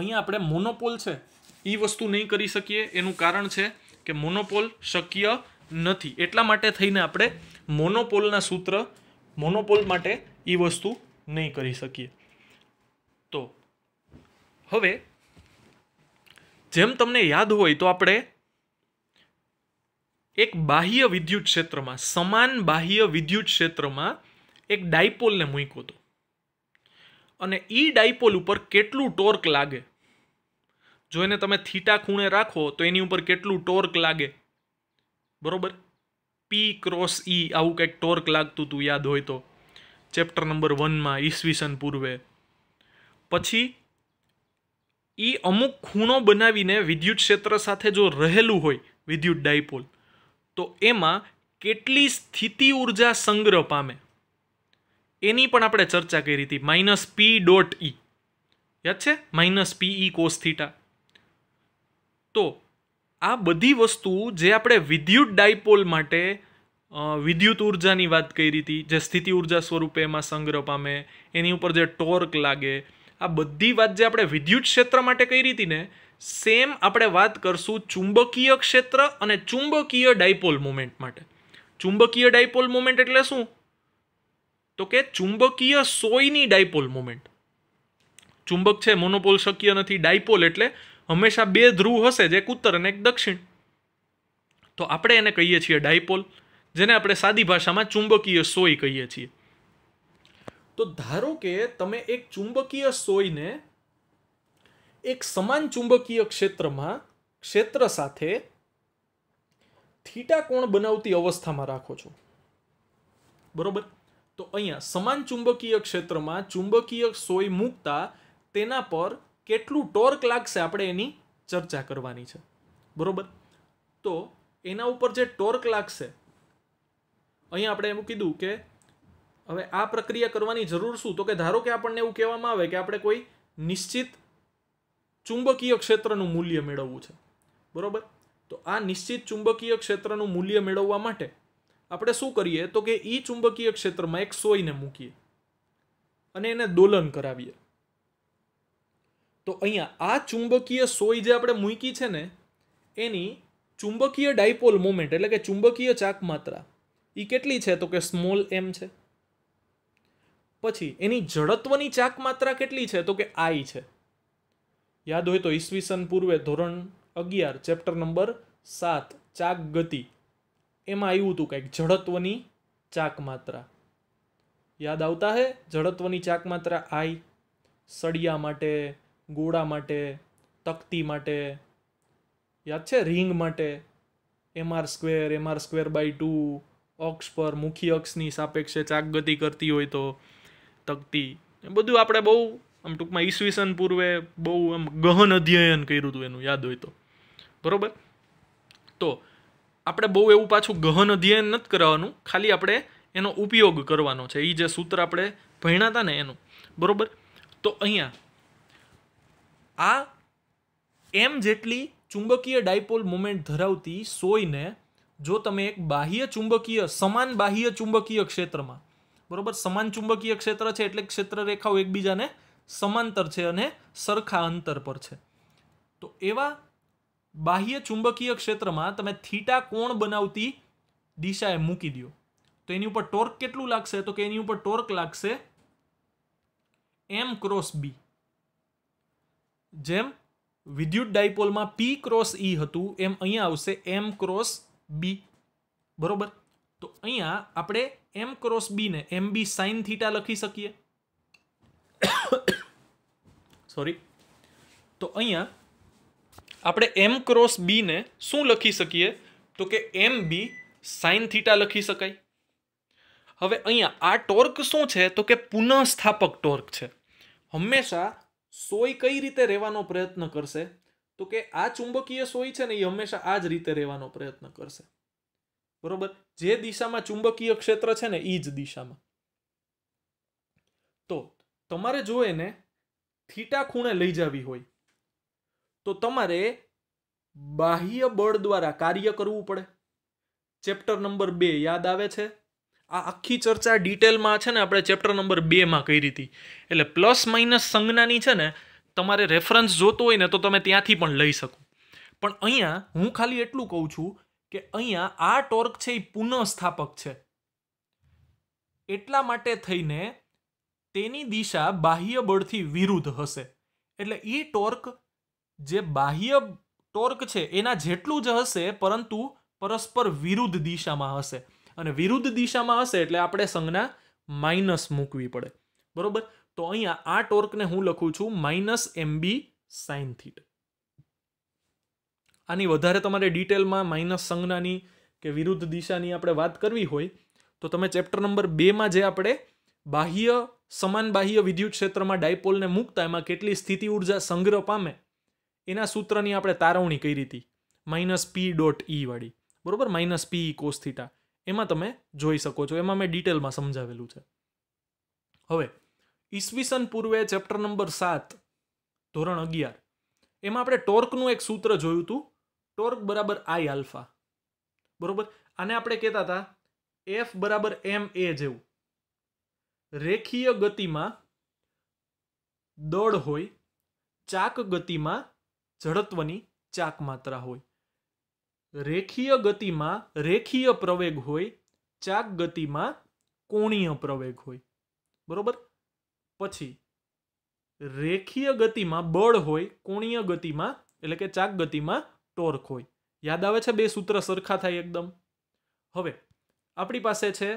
A: અહીંયા આપણે મોનોપોલ છે એ વસ્તુ નહીં કરી શકીએ એનું કારણ છે કે મોનોપોલ શક્ય નથી એટલા માટે થઈને આપણે મોનોપોલના સૂત્ર મોનોપોલ માટે એ વસ્તુ નહીં કરી શકીએ તો હવે જેમ તમને યાદ હોય તો આપણે એક બાહ્ય વિદ્યુત ક્ષેત્રમાં સમાન બાહ્ય વિદ્યુત ક્ષેત્રમાં એક ડાયપોલને મૂક્યો હતો અને એ ડાયપોલ ઉપર કેટલું ટોર્ક લાગે જો એને તમે થીટા ખૂણે રાખો તો એની ઉપર કેટલું ટોર્ક લાગે બરોબર પી ક્રોસ ઈ આવું કંઈક ટોર્ક લાગતું હતું યાદ હોય તો ચેપ્ટર નંબર વનમાં ઈસવીસન પૂર્વે પછી એ અમુક ખૂણો બનાવીને વિદ્યુત ક્ષેત્ર સાથે જો રહેલું હોય વિદ્યુત ડાયપોલ તો એમાં કેટલી સ્થિતિ ઉર્જા સંગ્રહ પામે એની પણ આપણે ચર્ચા કરી હતી minus P dot E e. યાદ છે minus P E e cos તો આ બધી વસ્તુ જે આપણે વિદ્યુત ડાયપોલ માટે વિદ્યુત ઉર્જાની વાત કરી હતી જે સ્થિતિ ઉર્જા સ્વરૂપે એમાં સંગ્રહ પામે એની ઉપર જે ટોર્ક લાગે આ બધી વાત જે આપણે વિદ્યુત ક્ષેત્ર માટે કરી હતી ને સેમ આપણે વાત કરશું ચુંબકીય ક્ષેત્ર અને ચુંબકીય ડાયપોલ મુમેન્ટ માટે ચુંબકીય ડાયપોલ મુમેન્ટ એટલે શું તો કે ચુંબકીય સોયની ડાયપોલ મુમેન્ટ ચુંબક છે મોનોપોલ શક્ય નથી ડાયપોલ એટલે હંમેશા બે ધ્રુવ હશે જે એક ઉત્તર અને એક દક્ષિણ તો આપણે એને કહીએ છીએ ડાયપોલ જેને આપણે સાદી ભાષામાં ચુંબકીય સોય કહીએ છીએ તો ધારો કે તમે એક ચુંબકીય સોયને એક સમાન ચુંબકીય ક્ષેત્રમાં ક્ષેત્ર સાથે થીટા કોણ બનાવતી અવસ્થામાં રાખો છો બરોબર તો અહીંયા સમાન ચુંબકીય ક્ષેત્રમાં ચુંબકીય સોય મૂકતા તેના પર કેટલું ટોર્ક લાગશે આપણે એની ચર્ચા કરવાની છે બરોબર તો એના ઉપર જે ટોર્ક લાગશે અહીંયા આપણે એવું કીધું કે હવે આ પ્રક્રિયા કરવાની જરૂર શું તો કે ધારો કે આપણને એવું કહેવામાં આવે કે આપણે કોઈ નિશ્ચિત ચુંબકીય ક્ષેત્રનું મૂલ્ય મેળવવું છે બરાબર તો આ નિશ્ચિત ચુંબકીય ક્ષેત્રનું મૂલ્ય મેળવવા માટે આપણે શું કરીએ તો કે એ ચુંબકીય ક્ષેત્રમાં એક સોયને મૂકીએ અને એને દોલન કરાવીએ તો અહીંયા આ ચુંબકીય સોય જે આપણે મૂકી છે ને એની ચુંબકીય ડાયપોલ મોમેન્ટ એટલે કે ચુંબકીય ચાક માત્રા એ કેટલી છે તો કે સ્મોલ એમ છે પછી એની જડત્વની ચાક માત્રા કેટલી છે તો કે આઈ છે યાદ હોય તો ઈસવીસન પૂર્વે ધોરણ અગિયાર ચેપ્ટર નંબર સાત ચાક ગતિ એમાં આવ્યું હતું કંઈક જડત્વની ચાક માત્રા યાદ આવતા હે જડત્વની ચાક માત્રા આઈ સળિયા માટે ગોળા માટે તકતી માટે યાદ છે રિંગ માટે MR square MR square by two અક્ષ પર મુખ્ય અક્ષની સાપેક્ષે ચાક ગતિ કરતી હોય તો તકતી એ બધું આપણે બહુ આમ ટૂંકમાં ઈસવીસન પૂર્વે બહુ આમ ગહન અધ્યયન કર્યું હતું એનું યાદ હોય તો બરાબર તો આપણે બહુ એવું પાછું ગહન અધ્યયન નથી કરાવવાનું ખાલી આપણે એનો ઉપયોગ કરવાનો છે એ જે સૂત્ર આપણે ભણ્યા હતા ને એનું બરાબર તો અહીંયા આ એમ જેટલી ચુંબકીય ડાયપોલ મુમેન્ટ ધરાવતી સોયને જો તમે એક બાહ્ય ચુંબકીય સમાન બાહ્ય ચુંબકીય ક્ષેત્રમાં બરાબર સમાન ચુંબકીય ક્ષેત્ર છે એટલે ક્ષેત્ર રેખાઓ એકબીજાને સમાંતર છે અને સરખા અંતર પર છે તો એવા બાહ્ય ચુંબકીય ક્ષેત્રમાં તમે થીટા કોણ બનાવતી દિશાએ મૂકી દો તો એની ઉપર ટોર્ક કેટલું લાગશે તો કે એની ઉપર ટોર્ક લાગશે એમ ક્રોસ બી જેમ વિદ્યુત ડાયપોલમાં પી ક્રોસ ઈ હતું એમ અહીંયા આવશે એમ ક્રોસ બી બરોબર તો અહીંયા આપણે એમ ક્રોસ બીને એમ બી સાઇન થીટા લખી શકીએ સોરી તો અહીંયા આપણે એમ ક્રોસ બીને શું લખી શકીએ તો કે એમ બી સાઇન થીટા લખી શકાય હવે અહીંયા આ ટોર્ક શું છે તો કે પુનઃસ્થાપક ટોર્ક છે હંમેશા સોય કઈ રીતે રહેવાનો પ્રયત્ન કરશે તો કે આ ચુંબકીય સોય છે ને એ હંમેશા આ જ રીતે રહેવાનો પ્રયત્ન કરશે બરોબર જે દિશામાં ચુંબકીય ક્ષેત્ર છે ને એ જ દિશામાં તો તમારે જો એને થીટા ખૂણે લઈ જવી હોય તો તમારે બાહ્ય બળ દ્વારા કાર્ય કરવું પડે ચેપ્ટર નંબર બે યાદ આવે છે આ આખી ચર્ચા ડિટેલમાં છે ને આપણે ચેપ્ટર નંબર બેમાં કરી હતી એટલે પ્લસ માઇનસ સંજ્ઞાની છે ને તમારે રેફરન્સ જોતો હોય ને તો તમે ત્યાંથી પણ લઈ શકો પણ અહીંયા હું ખાલી એટલું કહું છું કે અહીંયા આ ટોર્ક છે એ પુનઃસ્થાપક છે એટલા માટે થઈને તેની દિશા બાહ્ય બળથી વિરુદ્ધ હશે એટલે એ ટોર્ક જે બાહ્ય ટોર્ક છે એના જેટલું જ હશે પરંતુ પરસ્પર વિરુદ્ધ દિશામાં હશે અને વિરુદ્ધ દિશામાં હશે એટલે આપણે સંજ્ઞા માઇનસ મૂકવી પડે બરોબર તો અહીંયા આ ટોર્કને હું લખું છું માઇનસ એમબી સાઇન થીટ આની વધારે તમારે ડિટેલમાં માઇનસ સંજ્ઞાની કે વિરુદ્ધ દિશાની આપણે વાત કરવી હોય તો તમે ચેપ્ટર નંબર બેમાં જે આપણે બાહ્ય સમાન બાહ્ય વિદ્યુત ક્ષેત્રમાં ડાયપોલને મૂકતા એમાં કેટલી સ્થિતિ ઉર્જા સંગ્રહ પામે એના સૂત્રની આપણે તારવણી કરી હતી minus P dot E e વાળી બરાબર માઇનસ પી e કોસ્થિટા એમાં તમે જોઈ શકો છો એમાં મેં ડિટેલમાં સમજાવેલું છે હવે ઈસવીસન પૂર્વે ચેપ્ટર નંબર સાત ધોરણ અગિયાર એમાં આપણે ટોર્કનું એક સૂત્ર જોયું હતું ટોર્ક બરાબર આઈ આલ્ફા બરાબર આને આપણે કહેતા હતા એફ બરાબર એમ એ જેવું રેખીય ગતિમાં દળ હોય ચાક ગતિમાં જડત્વની ચાક માત્રા હોય રેખીય ગતિમાં રેખીય પ્રવેગ હોય ચાક ગતિમાં કોણીય પ્રવેગ હોય બરોબર પછી રેખીય ગતિમાં બળ હોય કોણીય ગતિમાં એટલે કે ચાક ગતિમાં ટોર્ક હોય યાદ આવે છે બે સૂત્ર સરખા થાય એકદમ હવે આપણી પાસે છે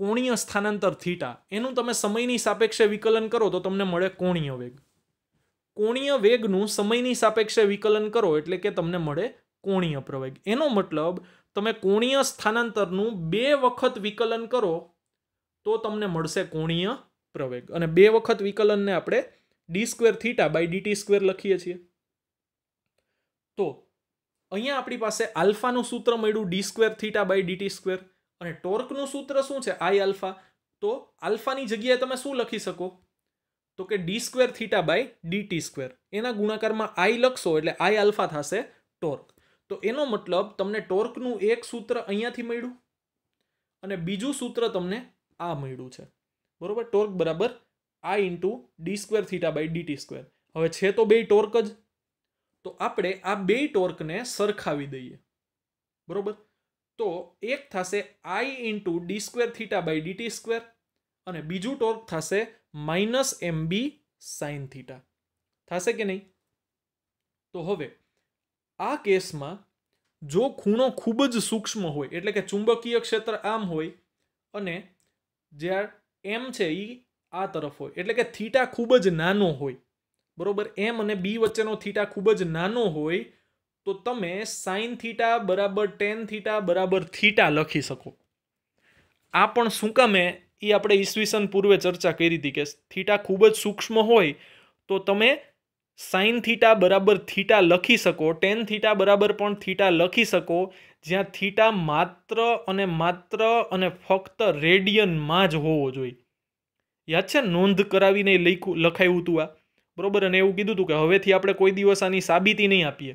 A: કોણીય સ્થાનાંતર થીટા એનું તમે સમયની સાપેક્ષે વિકલન કરો તો તમને મળે કોણીય વેગ કોણીય વેગનું સમયની સાપેક્ષે વિકલન કરો એટલે કે તમને મળે કોણીય પ્રવેગ એનો મતલબ તમે કોણીય સ્થાનાંતરનું બે વખત વિકલન કરો તો તમને મળશે કોણીય પ્રવેગ અને બે વખત વિકલનને આપણે D square theta by DT square લખીએ છીએ તો અહીંયા આપણી પાસે આલ્ફાનું સૂત્ર મળ્યું D square theta by DT square અને ટોર્કનું સૂત્ર શું છે આઈ આલ્ફા તો આલ્ફાની જગ્યાએ તમે શું લખી શકો તો કે D square theta by DT square એના ગુણાકારમાં આઈ લખશો એટલે આઈ આલ્ફા થશે ટોર્ક તો એનો મતલબ તમને ટોર્કનું એક સૂત્ર અહીંયાથી મળ્યું અને બીજું સૂત્ર તમને આ મળ્યું છે બરોબર ટોર્ક બરાબર આ into D square theta by DT square હવે છે તો બે ટોર્ક જ તો આપણે આ બે ટોર્કને સરખાવી દઈએ બરોબર તો એક થશે I into D square theta by DT square અને બીજું ટોર્ક થશે minus M B sine theta થશે કે નહીં તો હવે આ કેસમાં જો ખૂણો ખૂબ જ સૂક્ષ્મ હોય એટલે કે ચુંબકીય ક્ષેત્ર આમ હોય અને જ્યાં એમ છે એ આ તરફ હોય એટલે કે થીટા ખૂબ જ નાનો હોય બરોબર એમ અને બી વચ્ચેનો થીટા ખૂબ જ નાનો હોય તો તમે સાઇન થીટા બરાબર ટેન થીટા બરાબર થીટા લખી શકો આ પણ શું કામે એ આપણે ઈસવીસન પૂર્વે ચર્ચા કરી હતી કે થીટા ખૂબ જ સૂક્ષ્મ હોય તો તમે સાઇન થીટા બરાબર થીટા લખી શકો ટેન થીટા બરાબર પણ થીટા લખી શકો જ્યાં થીટા માત્ર અને માત્ર અને ફક્ત રેડિયનમાં જ હોવો જોઈએ યાદ છે નોંધ કરાવીને લખ્યું લખાયું હતું આ બરાબર અને એવું કીધું હતું કે હવેથી આપણે કોઈ દિવસ આની સાબિતી નહીં આપીએ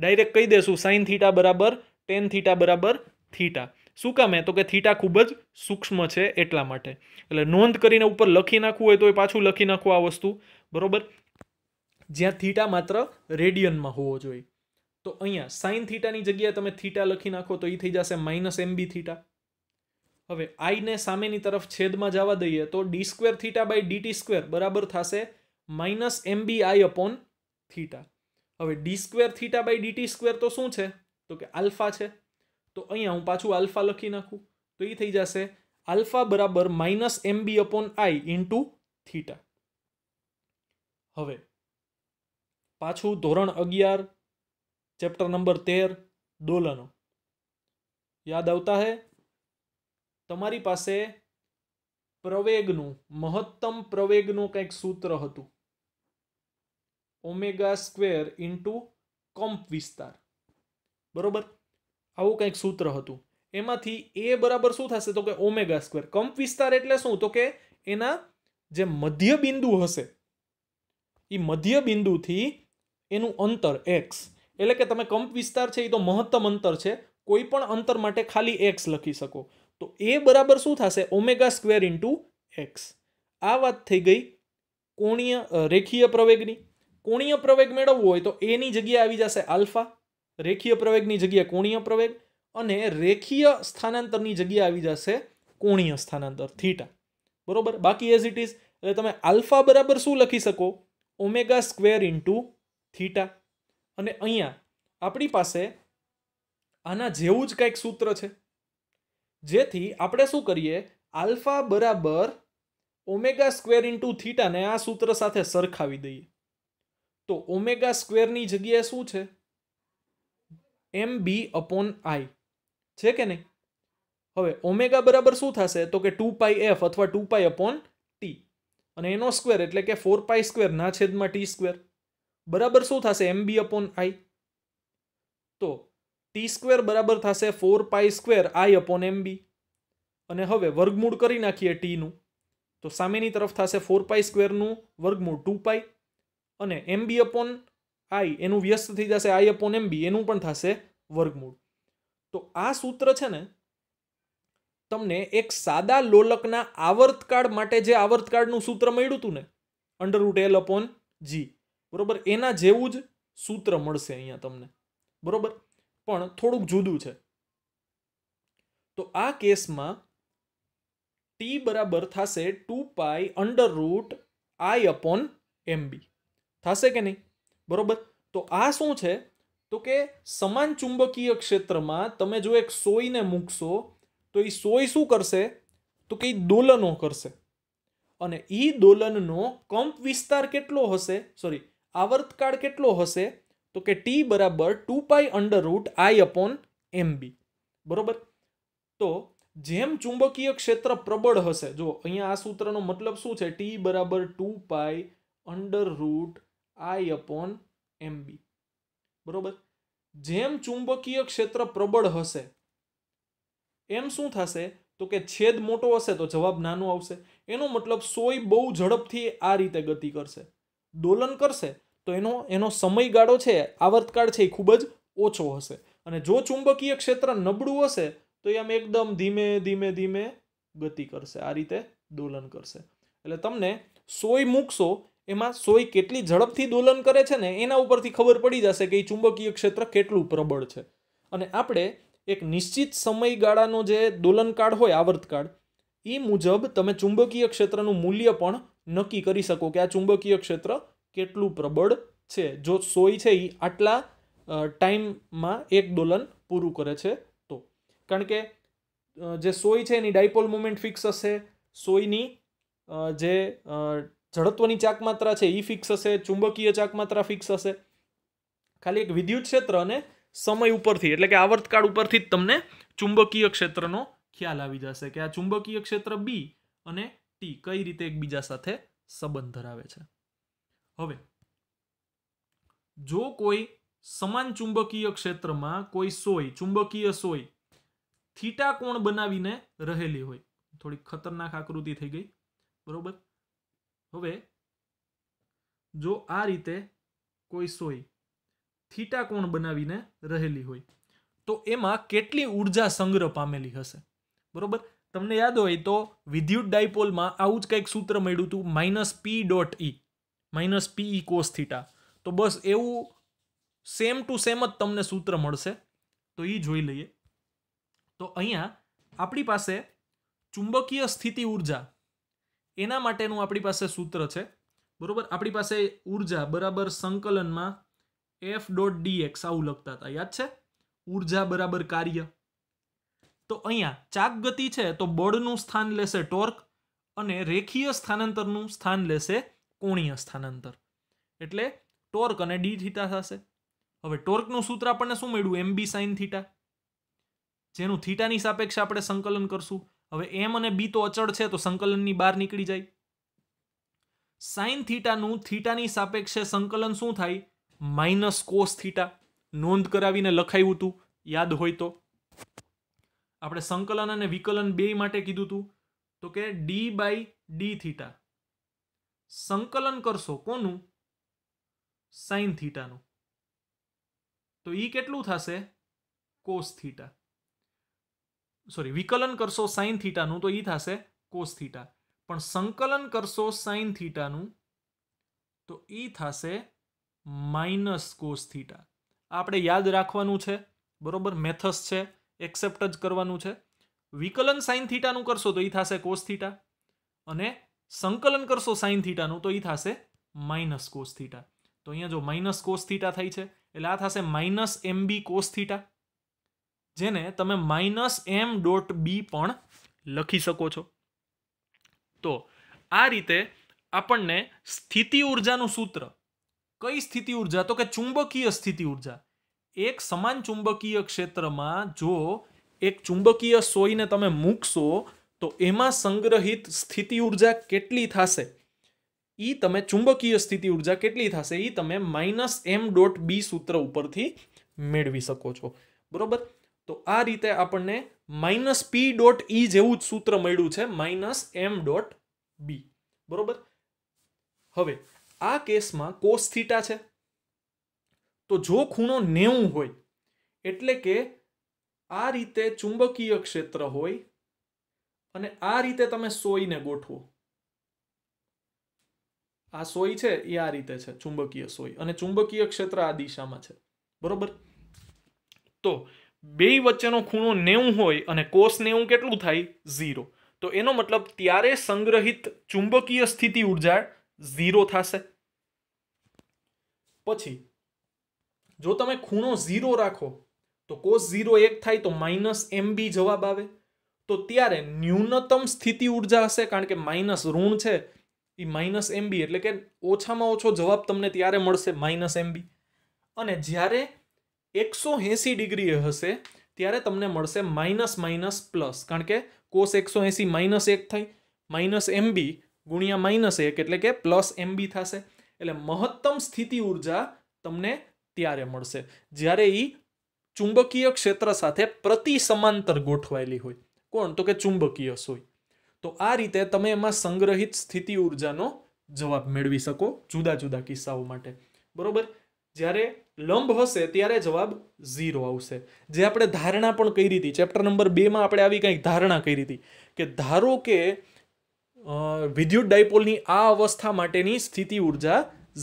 A: ડાયરેક્ટ કહી દેશું સાઇન થીટા બરાબર ટેન થીટા બરાબર થીટા શું કામે તો કે થીટા ખૂબ જ સૂક્ષ્મ છે એટલા માટે એટલે નોંધ કરીને ઉપર લખી નાખવું હોય તો એ પાછું લખી નાખવું આ વસ્તુ બરાબર જ્યાં થીટા માત્ર રેડિયનમાં હોવો જોઈએ તો અહીંયા સાઇન થીટાની જગ્યાએ તમે થીટા લખી નાખો તો એ થઈ જશે માઇનસ એમબી બી થીટા હવે આઈને સામેની તરફ છેદમાં જવા દઈએ તો D square theta by DT square બરાબર થશે minus MB B I upon theta હવે D square theta by DT square તો શું છે તો કે આલ્ફા છે તો અહીંયા હું પાછું આલ્ફા લખી નાખું તો એ થઈ જશે આલ્ફા બરાબર minus MB upon I into theta હવે પાછું ધોરણ અગિયાર ચેપ્ટર નંબર તેર દોલનો યાદ આવતા હે તમારી પાસે પ્રવેગનું મહત્તમ પ્રવેગનું કંઈક સૂત્ર હતું ઓમેગા સ્ક્વેર ઇન્ટુ કોમ્પ વિસ્તાર બરોબર આવું કંઈક સૂત્ર હતું એમાંથી એ બરાબર શું થશે તો કે ઓમેગા સ્ક્વેર કંપ વિસ્તાર એટલે શું તો કે એના જે મધ્ય બિંદુ હશે એ મધ્ય બિંદુથી એનું અંતર એક્સ એટલે કે તમે કંપ વિસ્તાર છે એ તો મહત્તમ અંતર છે કોઈ પણ અંતર માટે ખાલી એક્સ લખી શકો તો એ બરાબર શું થશે ઓમેગા સ્ક્વેર ઇન્ટુ એક્સ આ વાત થઈ ગઈ કોણીય રેખીય પ્રવેગની કોણીય પ્રવેગ મેળવવો હોય તો એની જગ્યાએ આવી જશે આલ્ફા રેખીય પ્રવેગની જગ્યાએ કોણીય પ્રવેગ અને રેખીય સ્થાનાંતરની જગ્યાએ આવી જશે કોણીય સ્થાનાંતર થીટા બરોબર બાકી એઝ ઇટ ઇઝ એટલે તમે આલ્ફા બરાબર શું લખી શકો ઓમેગા સ્ક્વેર ઇન્ટુ થીટા અને અહીંયા આપણી પાસે આના જેવું જ કંઈક સૂત્ર છે જેથી આપણે શું કરીએ આલ્ફા બરાબર ઓમેગા સ્ક્વેર ઇન્ટુ થીટાને આ સૂત્ર સાથે સરખાવી દઈએ તો ઓમેગા સ્ક્વેરની જગ્યાએ શું છે એમ બી અપોન આઈ છે કે નહીં હવે ઓમેગા બરાબર શું થશે તો કે ટુ પાઈ એફ અથવા ટુ પાઈ અપોન ટી અને એનો સ્ક્વેર એટલે કે ફોર પાઈ ના છેદમાં ટી સ્ક્વેર બરાબર શું થશે એમ બી અપોન આઈ તો ટી સ્ક્વેર બરાબર થશે four pi square I upon M B અને હવે વર્ગમૂળ કરી નાખીએ ટીનું તો સામેની તરફ થશે ફોર પાઈ સ્ક્વેરનું વર્ગમૂળ ટુ પાઈ અને એમ બી અપોન આઈ એનું વ્યસ્ત થઈ જશે આઈ અપોન એમ બી એનું પણ થશે વર્ગમૂળ તો આ સૂત્ર છે ને તમને એક સાદા લોલકના આવર્તકાળ માટે જે આવર્તકાળનું સૂત્ર મળ્યું હતું ને અંડરરૂટ એલ અપોન જી બરોબર એના જેવું જ સૂત્ર મળશે અહીંયા તમને બરોબર પણ થોડુંક જુદું છે તો આ કેસમાં ટી બરાબર થશે two pi under root I upon MB થશે કે નહીં બરાબર તો આ શું છે તો કે સમાન ચુંબકીય ક્ષેત્રમાં તમે જો એક સોયને મૂકશો તો એ સોય શું કરશે તો કે એ દોલનો કરશે અને એ દોલનનો કંપ વિસ્તાર કેટલો હશે સોરી આવર્તકાળ કેટલો હશે તો કે ટી બરાબર two pi under root I upon M B બરાબર તો જેમ ચુંબકીય ક્ષેત્ર પ્રબળ હશે જો અહીંયા આ સૂત્રનો મતલબ શું છે ટી બરાબર two pi under root I upon MB બરોબર જેમ ચુંબકીય ક્ષેત્ર પ્રબળ હશે એમ શું થશે તો કે છેદ મોટો હશે તો જવાબ નાનો આવશે એનો મતલબ સોય બહુ ઝડપથી આ રીતે ગતિ કરશે દોલન કરશે તો એનો એનો સમયગાળો છે આવર્તકાળ છે એ ખૂબ જ ઓછો હશે અને જો ચુંબકીય ક્ષેત્ર નબળું હશે તો એ આમ એકદમ ધીમે ધીમે ધીમે ગતિ કરશે આ રીતે દોલન કરશે એટલે તમને સોય મૂકશો એમાં સોય કેટલી ઝડપથી દોલન કરે છે ને એના ઉપરથી ખબર પડી જશે કે એ ચુંબકીય ક્ષેત્ર કેટલું પ્રબળ છે અને આપણે એક નિશ્ચિત સમયગાળાનો જે દોલનકાળ હોય આવર્તકાળ એ મુજબ તમે ચુંબકીય ક્ષેત્રનું મૂલ્ય પણ નક્કી કરી શકો કે આ ચુંબકીય ક્ષેત્ર કેટલું પ્રબળ છે જો સોય છે એ આટલા ટાઈમમાં એક દોલન પૂરું કરે છે તો કારણ કે જે સોય છે એની ડાયપોલ મુમેન્ટ ફિક્સ હશે સોયની જે જડત્વની ચાકમાત્રા છે એ ફિક્સ હશે ચુંબકીય ચાકમાત્રા ફિક્સ હશે ખાલી એક વિદ્યુત ક્ષેત્ર અને સમય ઉપરથી એટલે કે આવર્તકાળ ઉપરથી જ તમને ચુંબકીય ક્ષેત્રનો ખ્યાલ આવી જશે કે આ ચુંબકીય ક્ષેત્ર બી અને ટી કઈ રીતે એકબીજા સાથે સંબંધ ધરાવે છે હવે જો કોઈ સમાન ચુંબકીય ક્ષેત્રમાં કોઈ સોય ચુંબકીય સોય થીટા કોણ બનાવીને રહેલી હોય થોડી ખતરનાક આકૃતિ થઈ ગઈ બરોબર હવે જો આ રીતે કોઈ સોય થીટા કોણ બનાવીને રહેલી હોય તો એમાં કેટલી ઉર્જા સંગ્રહ પામેલી હશે બરોબર તમને યાદ હોય તો વિદ્યુત ડાયપોલમાં આવું જ કંઈક સૂત્ર મળ્યું હતું minus P dot E e, minus PE e cos theta તો બસ એવું સેમ ટુ સેમ જ તમને સૂત્ર મળશે તો એ જોઈ લઈએ તો અહીંયા આપણી પાસે ચુંબકીય સ્થિતિ ઉર્જા એના માટેનું આપણી પાસે સૂત્ર છે બરાબર આપણી પાસે ઉર્જા બરાબર સંકલનમાં એફ ડોટ ડી એક્સ આવું લખતા હતા યાદ છે ઉર્જા બરાબર કાર્ય તો અહીંયા ચાક ગતિ છે તો બળનું સ્થાન લેશે ટોર્ક અને રેખીય સ્થાનાંતરનું સ્થાન લેશે કોણીય સ્થાનાંતર એટલે ટોર્ક અને ડી થીટા થશે હવે ટોર્કનું સૂત્ર આપણને શું મળ્યું એમ બી સાઇન થીટા જેનું થીટાની સાપેક્ષે આપણે સંકલન કરશું હવે એમ અને બી તો અચળ છે તો સંકલનની બહાર નીકળી જાય સાઇન થીટાનું થીટાની સાપેક્ષે સંકલન શું થાય માઇનસ કોસ થીટા નોંધ કરાવીને લખાયું હતું યાદ હોય તો આપણે સંકલન અને વિકલન બે માટે કીધું હતું તો કે ડી બાય ડી થીટા સંકલન કરશો કોનું સાઇન થીટાનું તો એ e કેટલું થશે કોસ થીટા સોરી વિકલન કરશો સાઇન થીટાનું તો એ થશે કોસ થીટા પણ સંકલન કરશો સાઇન થીટાનું તો એ થશે માઇનસ કોસ થીટા આપણે યાદ રાખવાનું છે બરોબર મેથસ છે એક્સેપ્ટ જ કરવાનું છે વિકલન સાઇન થીટાનું કરશો તો એ થશે કોસ થીટા અને સંકલન કરશો સાઇન થીટાનું તો એ થશે માઇનસ કોસ થીટા તો અહીંયા જો માઇનસ કોસ થીટા થાય છે એટલે આ થશે minus M B cos theta જેને તમે માઇનસ એમ ડોટ બી પણ લખી શકો છો તો આ રીતે આપણને સ્થિતિ ઉર્જાનું સૂત્ર કઈ સ્થિતિ ઉર્જા તો કે ચુંબકીય સ્થિતિ ઉર્જા એક સમાન ચુંબકીય ક્ષેત્રમાં જો એક ચુંબકીય સોયને તમે મૂકશો તો એમાં સંગ્રહિત સ્થિતિ ઉર્જા કેટલી થશે એ તમે ચુંબકીય સ્થિતિ ઉર્જા કેટલી થશે એ તમે માઇનસ એમ ડોટ બી સૂત્ર ઉપરથી મેળવી શકો છો બરોબર તો આ રીતે આપણને minus P dot E e જેવું જ સૂત્ર મળ્યું છે માઇનસ એમ ડોટ બી બરોબર હવે આ કેસમાં કોસ થીટા છે તો જો ખૂણો નેવું હોય એટલે કે આ રીતે ચુંબકીય ક્ષેત્ર હોય અને આ રીતે તમે સોયને ગોઠવો આ સોય છે એ આ રીતે છે ચુંબકીય સોય અને ચુંબકીય ક્ષેત્ર આ દિશામાં છે બરોબર તો બે વચ્ચેનો ખૂણો નેવું હોય અને કોસ નેવું કેટલું થાય ઝીરો તો એનો મતલબ ત્યારે સંગ્રહિત ચુંબકીય સ્થિતિ ઉર્જા ઝીરો થશે પછી જો તમે ખૂણો ઝીરો રાખો તો કોસ ઝીરો એક થાય તો માઇનસ એમ બી જવાબ આવે તો ત્યારે ન્યૂનતમ સ્થિતિ ઉર્જા હશે કારણ કે માઇનસ ઋણ છે એ માઇનસ એમબી એટલે કે ઓછામાં ઓછો જવાબ તમને ત્યારે મળશે માઇનસ એમબી અને જ્યારે એકસો એંસી ડિગ્રી હશે ત્યારે તમને મળશે માઇનસ માઇનસ પ્લસ કારણ કે કોસ એકસો એંસી માઇનસ એક થાય માઇનસ એમબી ગુણ્યા માઇનસ એક એટલે કે પ્લસ એમબી થશે એટલે મહત્તમ સ્થિતિ ઉર્જા તમને ત્યારે મળશે જ્યારે એ ચુંબકીય ક્ષેત્ર સાથે પ્રતિ સમાંતર ગોઠવાયેલી હોય કોણ તો કે ચુંબકીય સોય તો આ રીતે તમે એમાં સંગ્રહિત સ્થિતિ ઉર્જાનો જવાબ મેળવી શકો જુદા જુદા કિસ્સાઓ માટે બરાબર જ્યારે લંબ હશે ત્યારે જવાબ ઝીરો આવશે જે આપણે ધારણા પણ કરી હતી ચેપ્ટર નંબર બેમાં આપણે આવી કંઈક ધારણા કરી હતી કે ધારો કે વિદ્યુત ડાયપોલની આ અવસ્થા માટેની સ્થિતિ ઉર્જા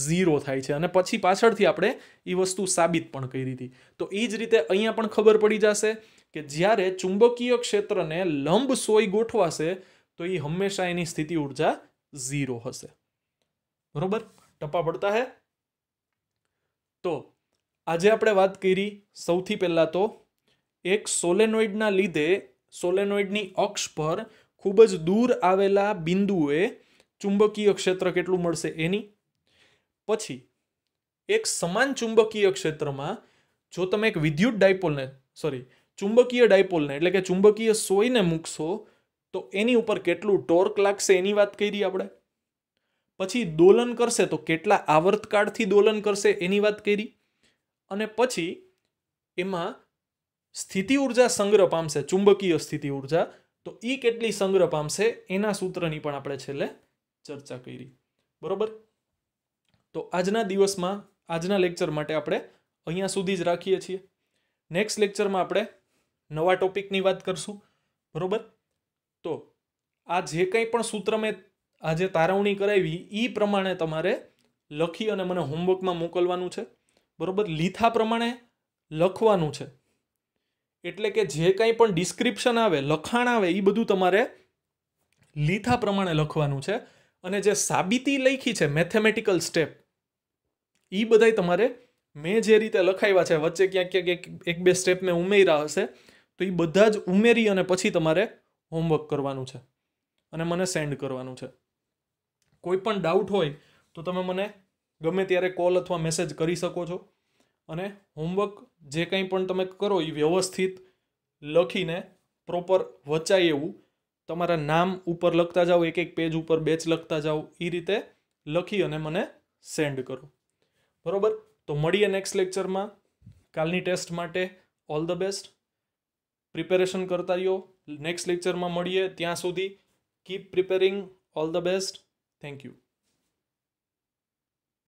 A: ઝીરો થાય છે અને પછી પાછળથી આપણે એ વસ્તુ સાબિત પણ કરી હતી તો એ જ રીતે અહીંયા પણ ખબર પડી જશે કે જ્યારે ચુંબકીય ક્ષેત્રને લંબ સોય ગોઠવાશે તો એ હંમેશા એની સ્થિતિ ઉર્જા ઝીરો હશે બરોબર ટપ્પા પડતા હે તો આજે આપણે વાત કરી સૌથી પહેલાં તો એક સોલેનોઇડના લીધે સોલેનોઇડની અક્ષ પર ખૂબ જ દૂર આવેલા બિંદુએ ચુંબકીય ક્ષેત્ર કેટલું મળશે એની પછી એક સમાન ચુંબકીય ક્ષેત્રમાં જો તમે એક વિદ્યુત ડાયપોલને સોરી ચુંબકીય ડાયપોલને એટલે કે ચુંબકીય સોયને મૂકશો તો એની ઉપર કેટલું ટોર્ક લાગશે એની વાત કરી આપણે પછી દોલન કરશે તો કેટલા આવર્તકાળથી દોલન કરશે એની વાત કરી અને પછી એમાં સ્થિતિ ઉર્જા સંગ્રહ પામશે ચુંબકીય સ્થિતિ ઉર્જા તો એ કેટલી સંગ્રહ પામશે એના સૂત્રની પણ આપણે છેલ્લે ચર્ચા કરી બરોબર તો આજના દિવસમાં આજના લેક્ચર માટે આપણે અહીંયા સુધી જ રાખીએ છીએ નેક્સ્ટ લેક્ચરમાં આપણે નવા ટોપિકની વાત કરશું બરોબર તો આ જે કંઈ પણ સૂત્ર મેં આજે તારવણી કરાવી એ પ્રમાણે તમારે લખી અને મને હોમવર્કમાં મોકલવાનું છે બરાબર લીથા પ્રમાણે લખવાનું છે એટલે કે જે કંઈ પણ ડિસ્ક્રિપ્શન આવે લખાણ આવે એ બધું તમારે લીથા પ્રમાણે લખવાનું છે અને જે સાબિતી લખી છે મેથેમેટિકલ સ્ટેપ એ બધાય તમારે મેં જે રીતે લખાવ્યા છે વચ્ચે ક્યાંક ક્યાંક એક બે સ્ટેપ મેં ઉમેર્યા હશે તો એ બધા જ ઉમેરી અને પછી તમારે હોમવર્ક કરવાનું છે અને મને સેન્ડ કરવાનું છે કોઈ પણ ડાઉટ હોય તો તમે મને ગમે ત્યારે કોલ અથવા મેસેજ કરી શકો છો અને હોમવર્ક જે કંઈ પણ તમે કરો એ વ્યવસ્થિત લખીને પ્રોપર વચાય એવું તમારા નામ ઉપર લખતા જાઓ એક એક પેજ ઉપર બેચ લખતા જાઓ એ રીતે લખી અને મને સેન્ડ કરો બરાબર તો મળીએ નેક્સ્ટ લેક્ચરમાં કાલની ટેસ્ટ માટે ઓલ ધ બેસ્ટ પ્રિપેરેશન કરતા રહ્યો નેક્સ્ટ લેક્ચરમાં મળીએ ત્યાં સુધી keep preparing all the best Thank you.